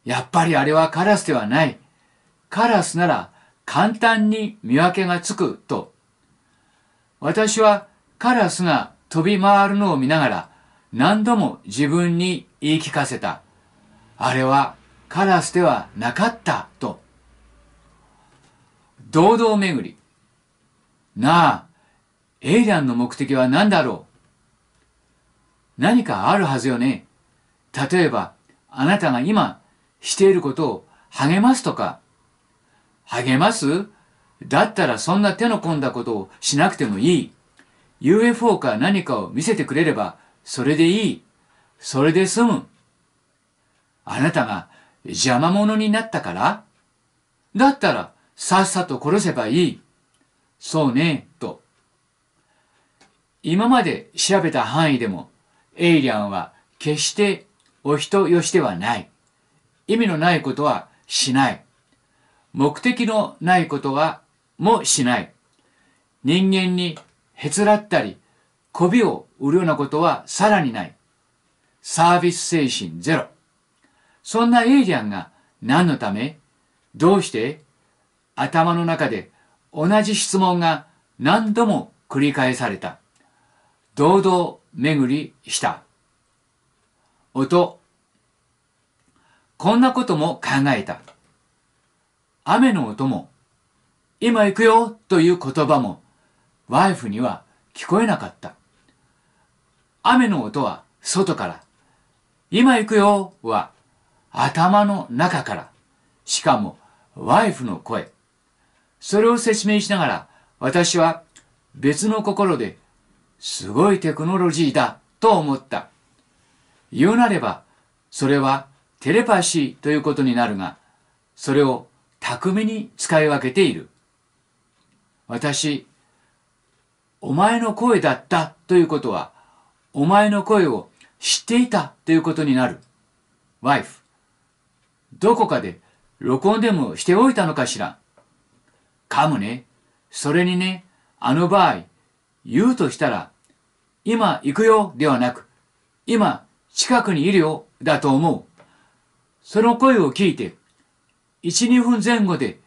やっぱりあれはカラスではない。カラスなら簡単に見分けがつくと。私はカラスが飛び回るのを見ながら何度も自分に言い聞かせた。あれはカラスではなかったと。堂々巡り。なあ、エイリアンの目的は何だろう何かあるはずよね。例えば、あなたが今していることを励ますとか。励ますだったらそんな手の込んだことをしなくてもいい。UFO か何かを見せてくれれば、それでいい。それで済む。あなたが邪魔者になったからだったら、さっさと殺せばいい。そうね、と。今まで調べた範囲でも、エイリアンは決してお人よしではない。意味のないことはしない。目的のないことはもしない。人間にへつらったり、媚びを売るようなことはさらにない。サービス精神ゼロ。そんなエイリアンが何のためどうして頭の中で同じ質問が何度も繰り返された。堂々巡りした。音、こんなことも考えた。雨の音も、今行くよという言葉も、ワイフには聞こえなかった。雨の音は外から、今行くよは頭の中から、しかもワイフの声。それを説明しながら、私は別の心ですごいテクノロジーだと思った。言うなれば、それはテレパシーということになるが、それを巧みに使い分けている。私、お前の声だったということは、お前の声を知っていたということになる。ワイフ、どこかで録音でもしておいたのかしら。かもね。それにね、あの場合、言うとしたら、今行くよではなく、今近くにいるよだと思う。その声を聞いて、1、2分前後で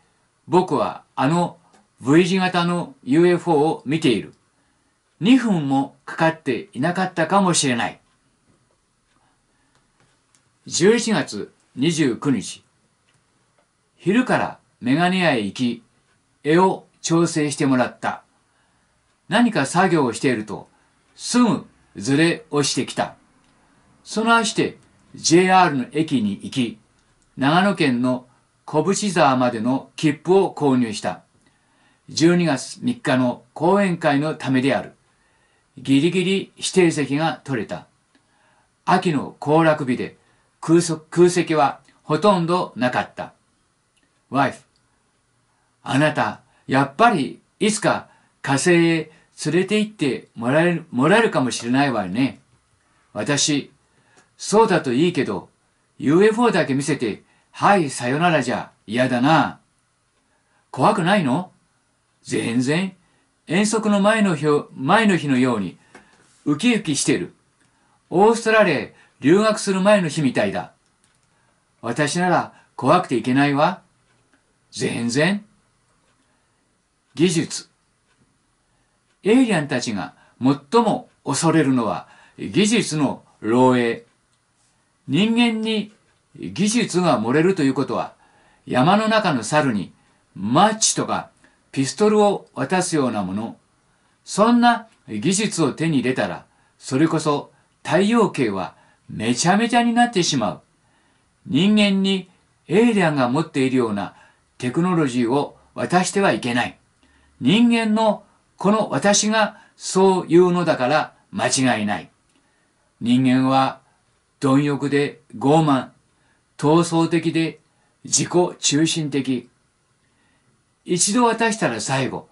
僕はあの V 字型の UFO を見ている。2分もかかっていなかったかもしれない。11月29日、昼からメガネ屋へ行き、絵を調整してもらった。何か作業をしていると、すぐずれ落ちてきた。その足で JR の駅に行き、長野県の小淵沢までの切符を購入した。12月3日の講演会のためである。ギリギリ指定席が取れた。秋の行楽日で空空席はほとんどなかった。ワイフ、あなた、やっぱりいつか火星へ連れて行ってもらえる、もらえるかもしれないわね。私、そうだといいけど、UFO だけ見せて、はい、さよならじゃ嫌だな。怖くないの全然、遠足の前の日、前の日のように、ウキウキしてる。オーストラリア留学する前の日みたいだ。私なら怖くていけないわ。全然。技術。エイリアンたちが最も恐れるのは技術の漏洩。人間に技術が漏れるということは山の中の猿にマッチとかピストルを渡すようなもの。そんな技術を手に入れたらそれこそ太陽系はめちゃめちゃになってしまう。人間にエイリアンが持っているようなテクノロジーを渡してはいけない。人間のこの私がそう言うのだから間違いない。人間は貪欲で傲慢、闘争的で自己中心的。一度渡したら最後、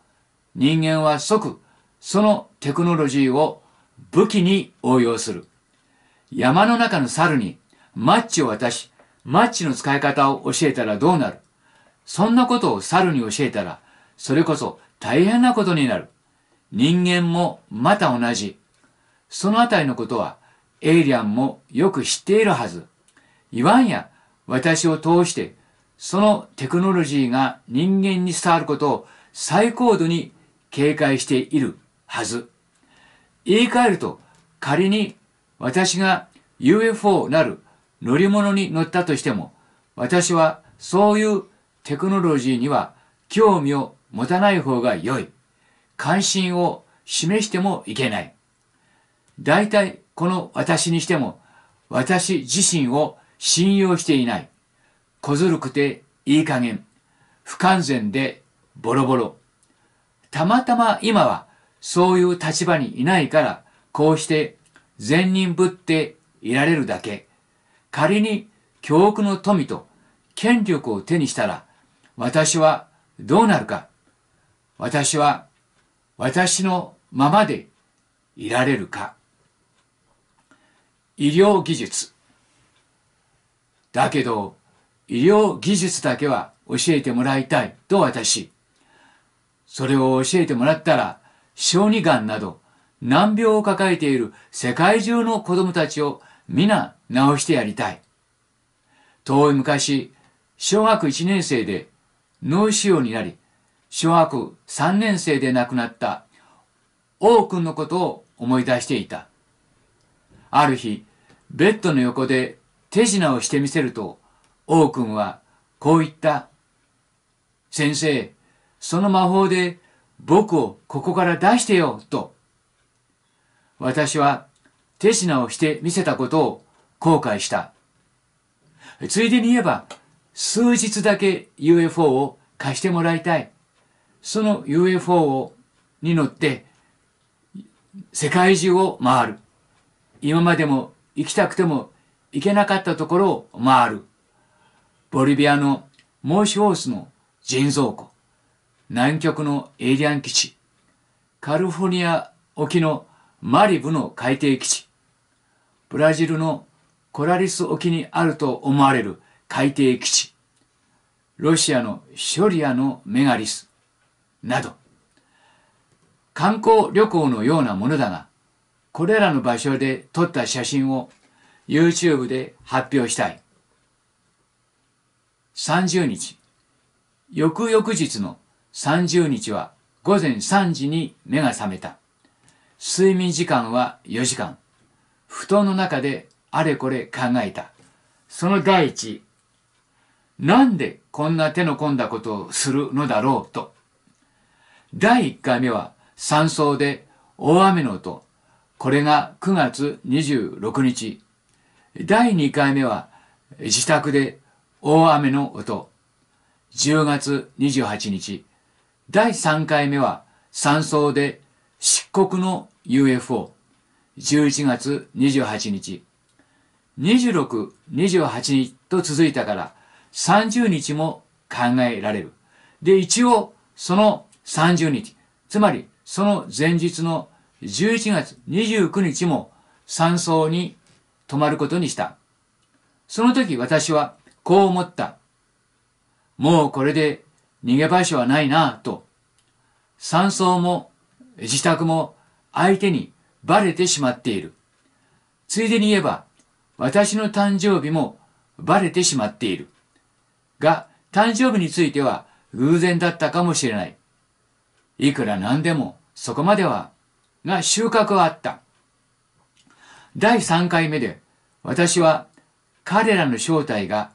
人間は即そのテクノロジーを武器に応用する。山の中の猿にマッチを渡し、マッチの使い方を教えたらどうなるそんなことを猿に教えたら、それこそ大変なことになる。人間もまた同じ。そのあたりのことは、エイリアンもよく知っているはず。いわんや、私を通して、そのテクノロジーが人間に伝わることを最高度に警戒しているはず。言い換えると、仮に私が UFO なる乗り物に乗ったとしても、私はそういうテクノロジーには興味を持たない方が良い。関心を示してもいけない。大体、この私にしても、私自身を信用していない。小ずるくていい加減。不完全でボロボロ。たまたま今はそういう立場にいないから、こうして善人ぶっていられるだけ。仮に教育の富と権力を手にしたら、私はどうなるか。私は私のままでいられるか医療技術だけど医療技術だけは教えてもらいたいと私それを教えてもらったら小児がんなど難病を抱えている世界中の子供たちを皆治してやりたい遠い昔小学1年生で脳腫瘍になり小学3年生で亡くなった王くんのことを思い出していた。ある日、ベッドの横で手品をしてみせると、王くんはこう言った。先生、その魔法で僕をここから出してよ、と。私は手品をしてみせたことを後悔した。ついでに言えば、数日だけ UFO を貸してもらいたい。その UFO をに乗って世界中を回る。今までも行きたくても行けなかったところを回る。ボリビアのモーシホースの人造湖、南極のエイリアン基地、カリフォルニア沖のマリブの海底基地、ブラジルのコラリス沖にあると思われる海底基地、ロシアのショリアのメガリス、など観光旅行のようなものだがこれらの場所で撮った写真を YouTube で発表したい30日翌々日の30日は午前3時に目が覚めた睡眠時間は4時間布団の中であれこれ考えたその第一なんでこんな手の込んだことをするのだろうと第1回目は山荘で大雨の音。これが9月26日。第2回目は自宅で大雨の音。10月28日。第3回目は山荘で漆黒の UFO。11月28日。26、28日と続いたから30日も考えられる。で、一応その30日、つまりその前日の11月29日も山荘に泊まることにした。その時私はこう思った。もうこれで逃げ場所はないなぁと。山荘も自宅も相手にバレてしまっている。ついでに言えば私の誕生日もバレてしまっている。が、誕生日については偶然だったかもしれない。いくら何でも、そこまでは、が収穫はあった。第3回目で、私は彼らの正体が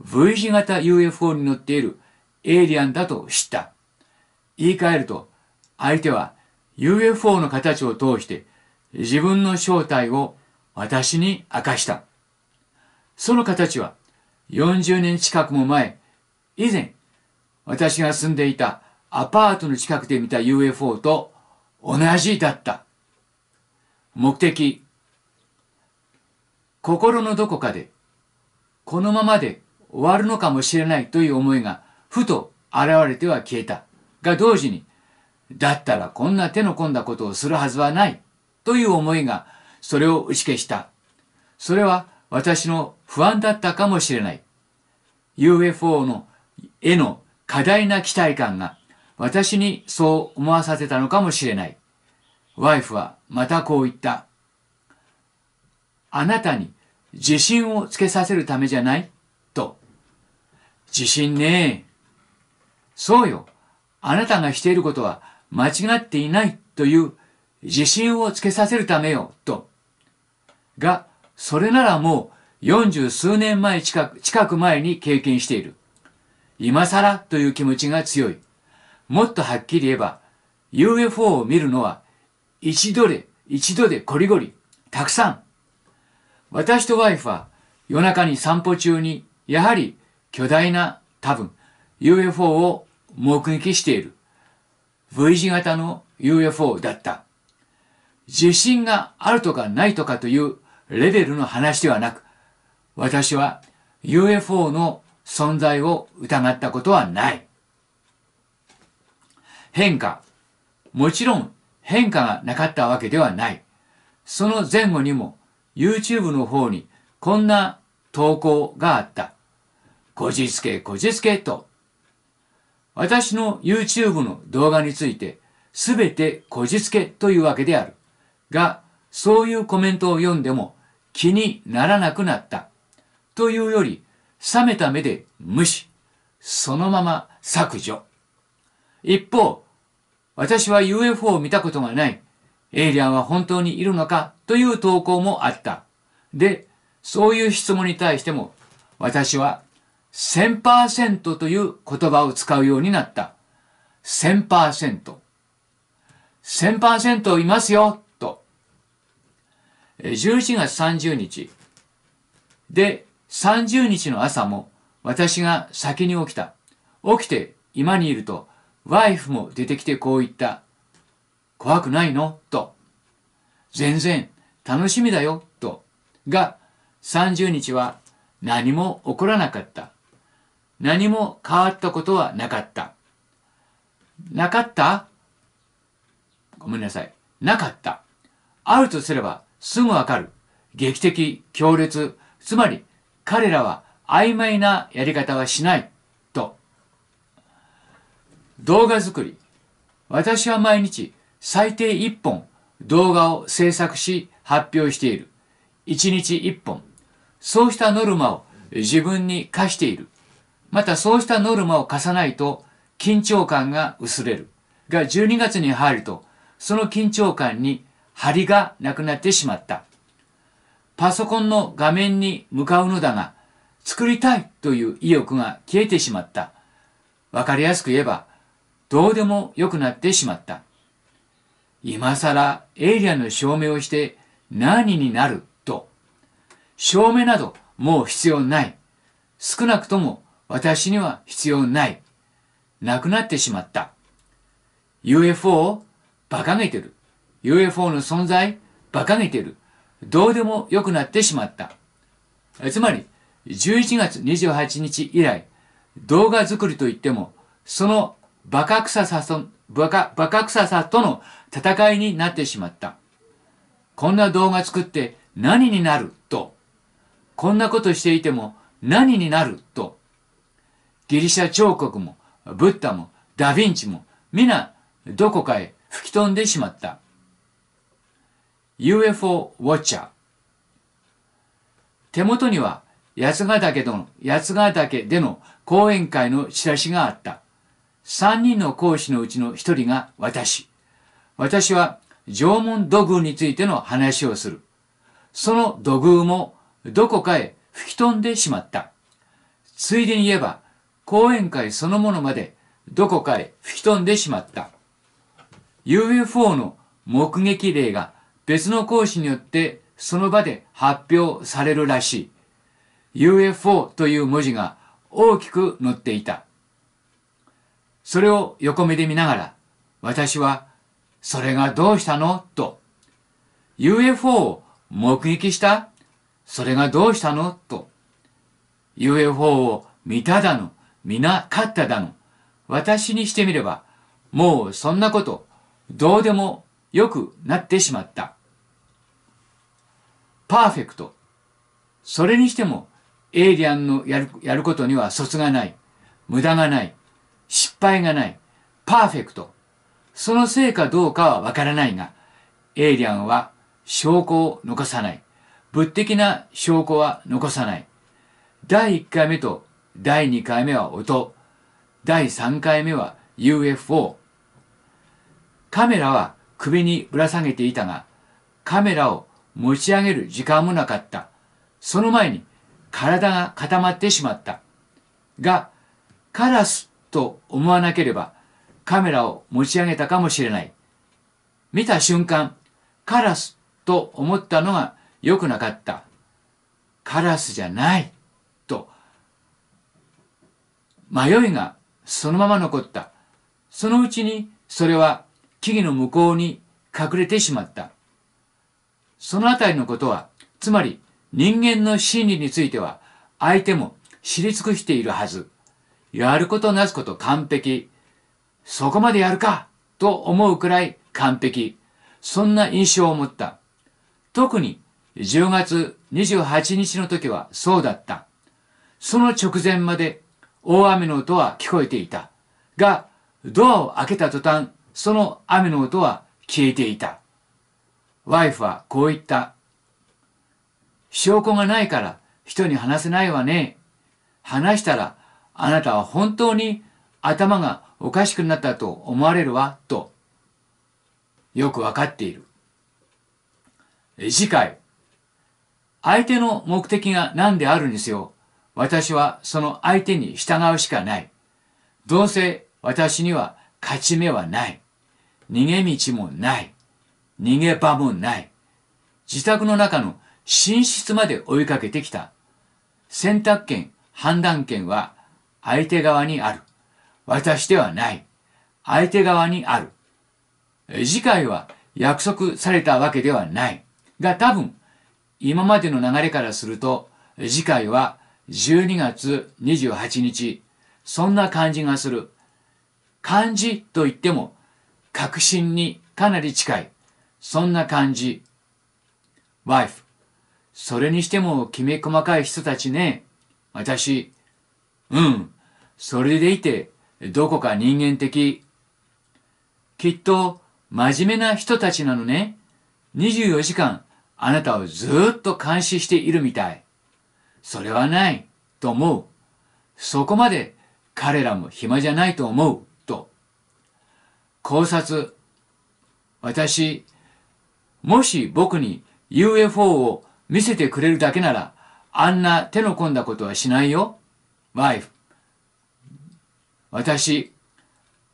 V 字型 UFO に乗っているエイリアンだと知った。言い換えると、相手は UFO の形を通して自分の正体を私に明かした。その形は40年近くも前、以前、私が住んでいたアパートの近くで見た UFO と同じだった。目的。心のどこかで、このままで終わるのかもしれないという思いが、ふと現れては消えた。が同時に、だったらこんな手の込んだことをするはずはない。という思いが、それを打ち消した。それは私の不安だったかもしれない。UFO の絵の過大な期待感が私にそう思わさせたのかもしれない。ワイフはまたこう言った。あなたに自信をつけさせるためじゃないと。自信ねえ。そうよ。あなたがしていることは間違っていないという自信をつけさせるためよ、と。が、それならもう40数年前近く、近く前に経験している。今更という気持ちが強い。もっとはっきり言えば、UFO を見るのは、一度で、一度でこりごり、たくさん。私とワイフは、夜中に散歩中に、やはり巨大な、多分、UFO を目撃している。V 字型の UFO だった。地信があるとかないとかというレベルの話ではなく、私は UFO の存在を疑ったことはない。変化。もちろん変化がなかったわけではない。その前後にも YouTube の方にこんな投稿があった。こじつけこじつけと。私の YouTube の動画についてすべてこじつけというわけである。が、そういうコメントを読んでも気にならなくなった。というより、冷めた目で無視。そのまま削除。一方、私は UFO を見たことがない。エイリアンは本当にいるのかという投稿もあった。で、そういう質問に対しても、私は1000%という言葉を使うようになった。1000%。1000%いますよと。11月30日。で、30日の朝も私が先に起きた。起きて今にいるとワイフも出てきてこう言った。怖くないのと。全然楽しみだよ。と。が、30日は何も起こらなかった。何も変わったことはなかった。なかったごめんなさい。なかった。あるとすればすぐわかる。劇的、強烈。つまり彼らは曖昧なやり方はしない。動画作り。私は毎日最低1本動画を制作し発表している。1日1本。そうしたノルマを自分に課している。またそうしたノルマを課さないと緊張感が薄れる。が12月に入るとその緊張感に張りがなくなってしまった。パソコンの画面に向かうのだが作りたいという意欲が消えてしまった。わかりやすく言えばどうでもよくなってしまった。今更エイリアンの証明をして何になると。証明などもう必要ない。少なくとも私には必要ない。なくなってしまった。UFO を馬鹿げてる。UFO の存在、馬鹿げてる。どうでもよくなってしまった。つまり、11月28日以来、動画作りといっても、そのバカ臭さと、バカ、バカ臭さとの戦いになってしまった。こんな動画作って何になると。こんなことしていても何になると。ギリシャ彫刻も、ブッダも、ダヴィンチも、皆、どこかへ吹き飛んでしまった。UFO ウォッチャー。手元には八ヶ岳の、八ヶ岳での講演会のチラシがあった。3人の講師のうちの1人が私。私は縄文土偶についての話をする。その土偶もどこかへ吹き飛んでしまった。ついでに言えば、講演会そのものまでどこかへ吹き飛んでしまった。UFO の目撃例が別の講師によってその場で発表されるらしい。UFO という文字が大きく載っていた。それを横目で見ながら、私は、それがどうしたのと、UFO を目撃したそれがどうしたのと、UFO を見ただの、見なかっただの、私にしてみれば、もうそんなこと、どうでもよくなってしまった。パーフェクト。それにしても、エイリアンのやるやることには卒がない、無駄がない、失敗がない、パーフェクト。そのせいかどうかはわからないが、エイリアンは証拠を残さない。物的な証拠は残さない。第1回目と第2回目は音。第3回目は UFO。カメラは首にぶら下げていたが、カメラを持ち上げる時間もなかった。その前に体が固まってしまった。が、カラスと思わなければカメラを持ち上げたかもしれない。見た瞬間、カラスと思ったのが良くなかった。カラスじゃないと迷いがそのまま残った。そのうちにそれは木々の向こうに隠れてしまった。そのあたりのことは、つまり人間の心理については相手も知り尽くしているはず。やることなすこと完璧。そこまでやるかと思うくらい完璧。そんな印象を持った。特に10月28日の時はそうだった。その直前まで大雨の音は聞こえていた。が、ドアを開けた途端、その雨の音は消えていた。ワイフはこう言った。証拠がないから人に話せないわね。話したらあなたは本当に頭がおかしくなったと思われるわ、と、よくわかっている。次回、相手の目的が何であるにせよ、私はその相手に従うしかない。どうせ私には勝ち目はない。逃げ道もない。逃げ場もない。自宅の中の寝室まで追いかけてきた。選択権、判断権は相手側にある。私ではない。相手側にある。次回は約束されたわけではない。が多分、今までの流れからすると、次回は12月28日。そんな感じがする。漢字と言っても、確信にかなり近い。そんな感じ。ワイフ。それにしてもきめ細かい人たちね。私、うん。それでいて、どこか人間的。きっと、真面目な人たちなのね。24時間、あなたをずっと監視しているみたい。それはない、と思う。そこまで、彼らも暇じゃないと思う、と。考察。私、もし僕に UFO を見せてくれるだけなら、あんな手の込んだことはしないよ。ワイフ。私、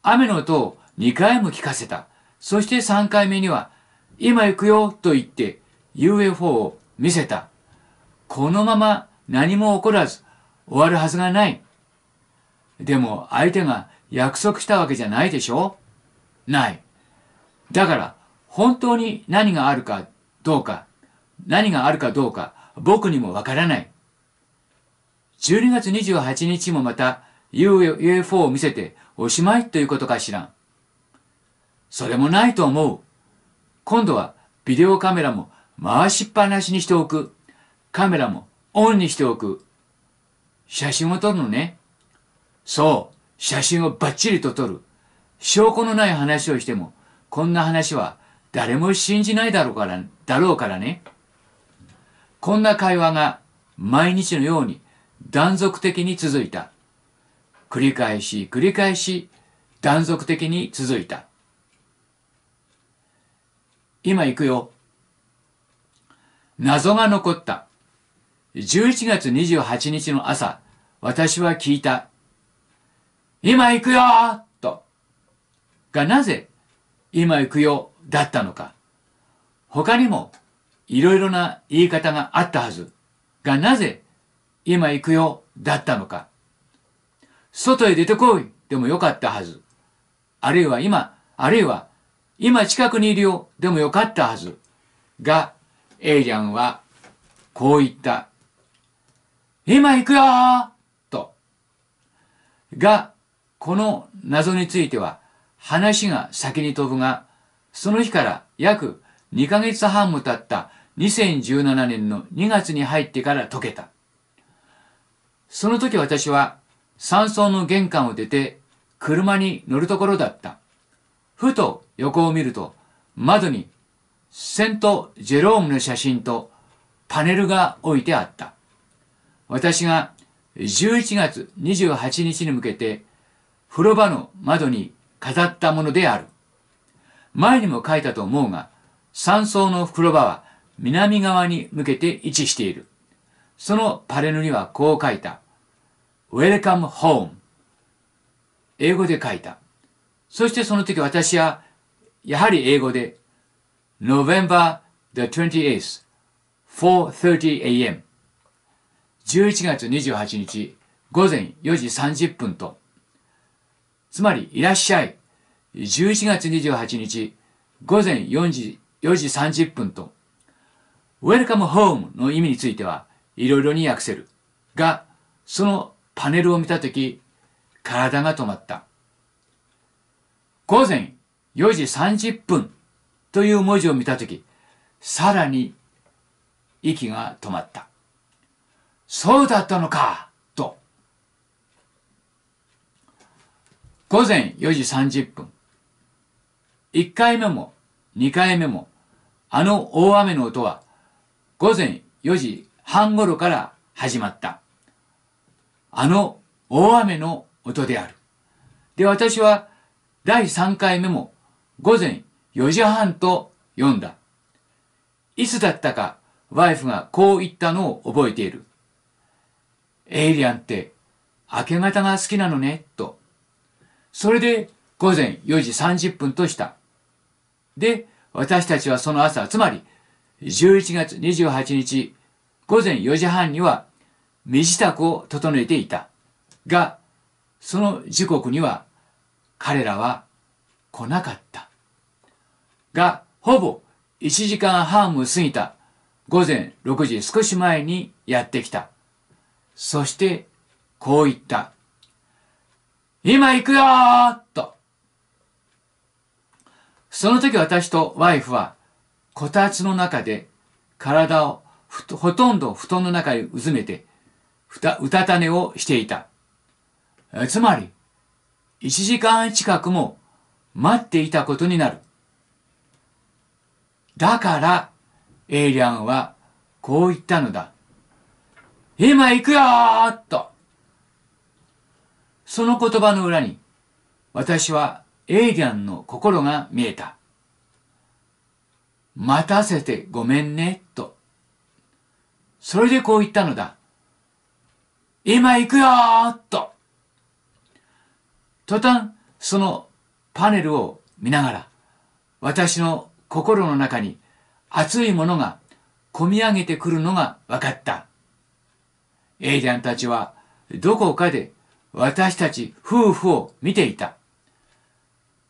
雨の音を2回も聞かせた。そして3回目には、今行くよと言って UFO を見せた。このまま何も起こらず終わるはずがない。でも相手が約束したわけじゃないでしょない。だから本当に何があるかどうか、何があるかどうか僕にもわからない。12月28日もまた UFO を見せておしまいということかしらん。それもないと思う。今度はビデオカメラも回しっぱなしにしておく。カメラもオンにしておく。写真を撮るのね。そう。写真をバッチリと撮る。証拠のない話をしても、こんな話は誰も信じないだろうから、だろうからね。こんな会話が毎日のように断続的に続いた。繰り返し繰り返し断続的に続いた。今行くよ。謎が残った。11月28日の朝、私は聞いた。今行くよと。がなぜ、今行くよだったのか。他にも、いろいろな言い方があったはず。がなぜ、今行くよだったのか。外へ出てこいでもよかったはず。あるいは今、あるいは今近くにいるよでもよかったはず。が、エイリアンはこう言った。今行くよと。が、この謎については話が先に飛ぶが、その日から約2ヶ月半も経った2017年の2月に入ってから解けた。その時私は山荘の玄関を出て車に乗るところだった。ふと横を見ると窓にセント・ジェロームの写真とパネルが置いてあった。私が11月28日に向けて風呂場の窓に飾ったものである。前にも書いたと思うが、山荘の風呂場は南側に向けて位置している。そのパネルにはこう書いた。Welcome home 英語で書いた。そしてその時私はやはり英語で November the 28th 4.30am 11月28日午前4時30分とつまりいらっしゃい11月28日午前4時 ,4 時30分と Welcome home の意味についてはいろいろに訳せるがそのパネルを見たとき、体が止まった。午前4時30分という文字を見たとき、さらに息が止まった。そうだったのかと。午前4時30分。1回目も2回目も、あの大雨の音は午前4時半頃から始まった。あの大雨の音である。で、私は第3回目も午前4時半と読んだ。いつだったかワイフがこう言ったのを覚えている。エイリアンって明け方が好きなのね、と。それで午前4時30分とした。で、私たちはその朝、つまり11月28日午前4時半には身支度を整えていた。が、その時刻には彼らは来なかった。が、ほぼ1時間半を過ぎた午前6時少し前にやってきた。そして、こう言った。今行くよーと。その時私とワイフは、こたつの中で体をほとんど布団の中にうずめて、うたた寝をしていた。つまり、1時間近くも待っていたことになる。だから、エイリアンはこう言ったのだ。今行くよーっと。その言葉の裏に、私はエイリアンの心が見えた。待たせてごめんね、と。それでこう言ったのだ。今行くよーと。途端、そのパネルを見ながら、私の心の中に熱いものが込み上げてくるのが分かった。エイリアンたちはどこかで私たち夫婦を見ていた。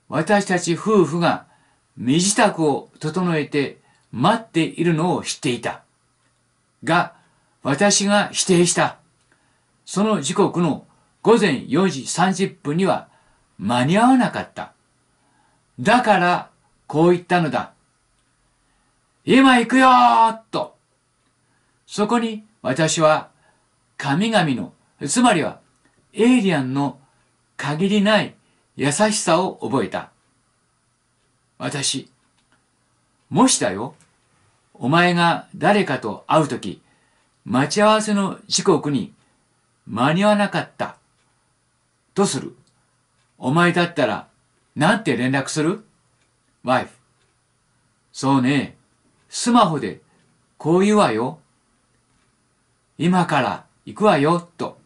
私たち夫婦が身支度を整えて待っているのを知っていた。が、私が否定した。その時刻の午前4時30分には間に合わなかった。だから、こう言ったのだ。今行くよーと。そこに私は神々の、つまりはエイリアンの限りない優しさを覚えた。私、もしだよ、お前が誰かと会うとき、待ち合わせの時刻に間に合わなかった。どうするお前だったら、なんて連絡するワイフ。そうね。スマホで、こう言うわよ。今から行くわよ、と。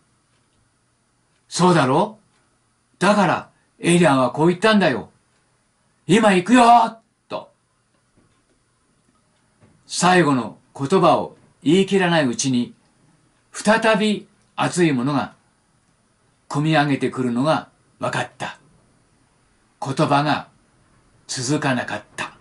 そうだろだから、エイリアンはこう言ったんだよ。今行くよと。最後の言葉を言い切らないうちに、再び熱いものが込み上げてくるのが分かった。言葉が続かなかった。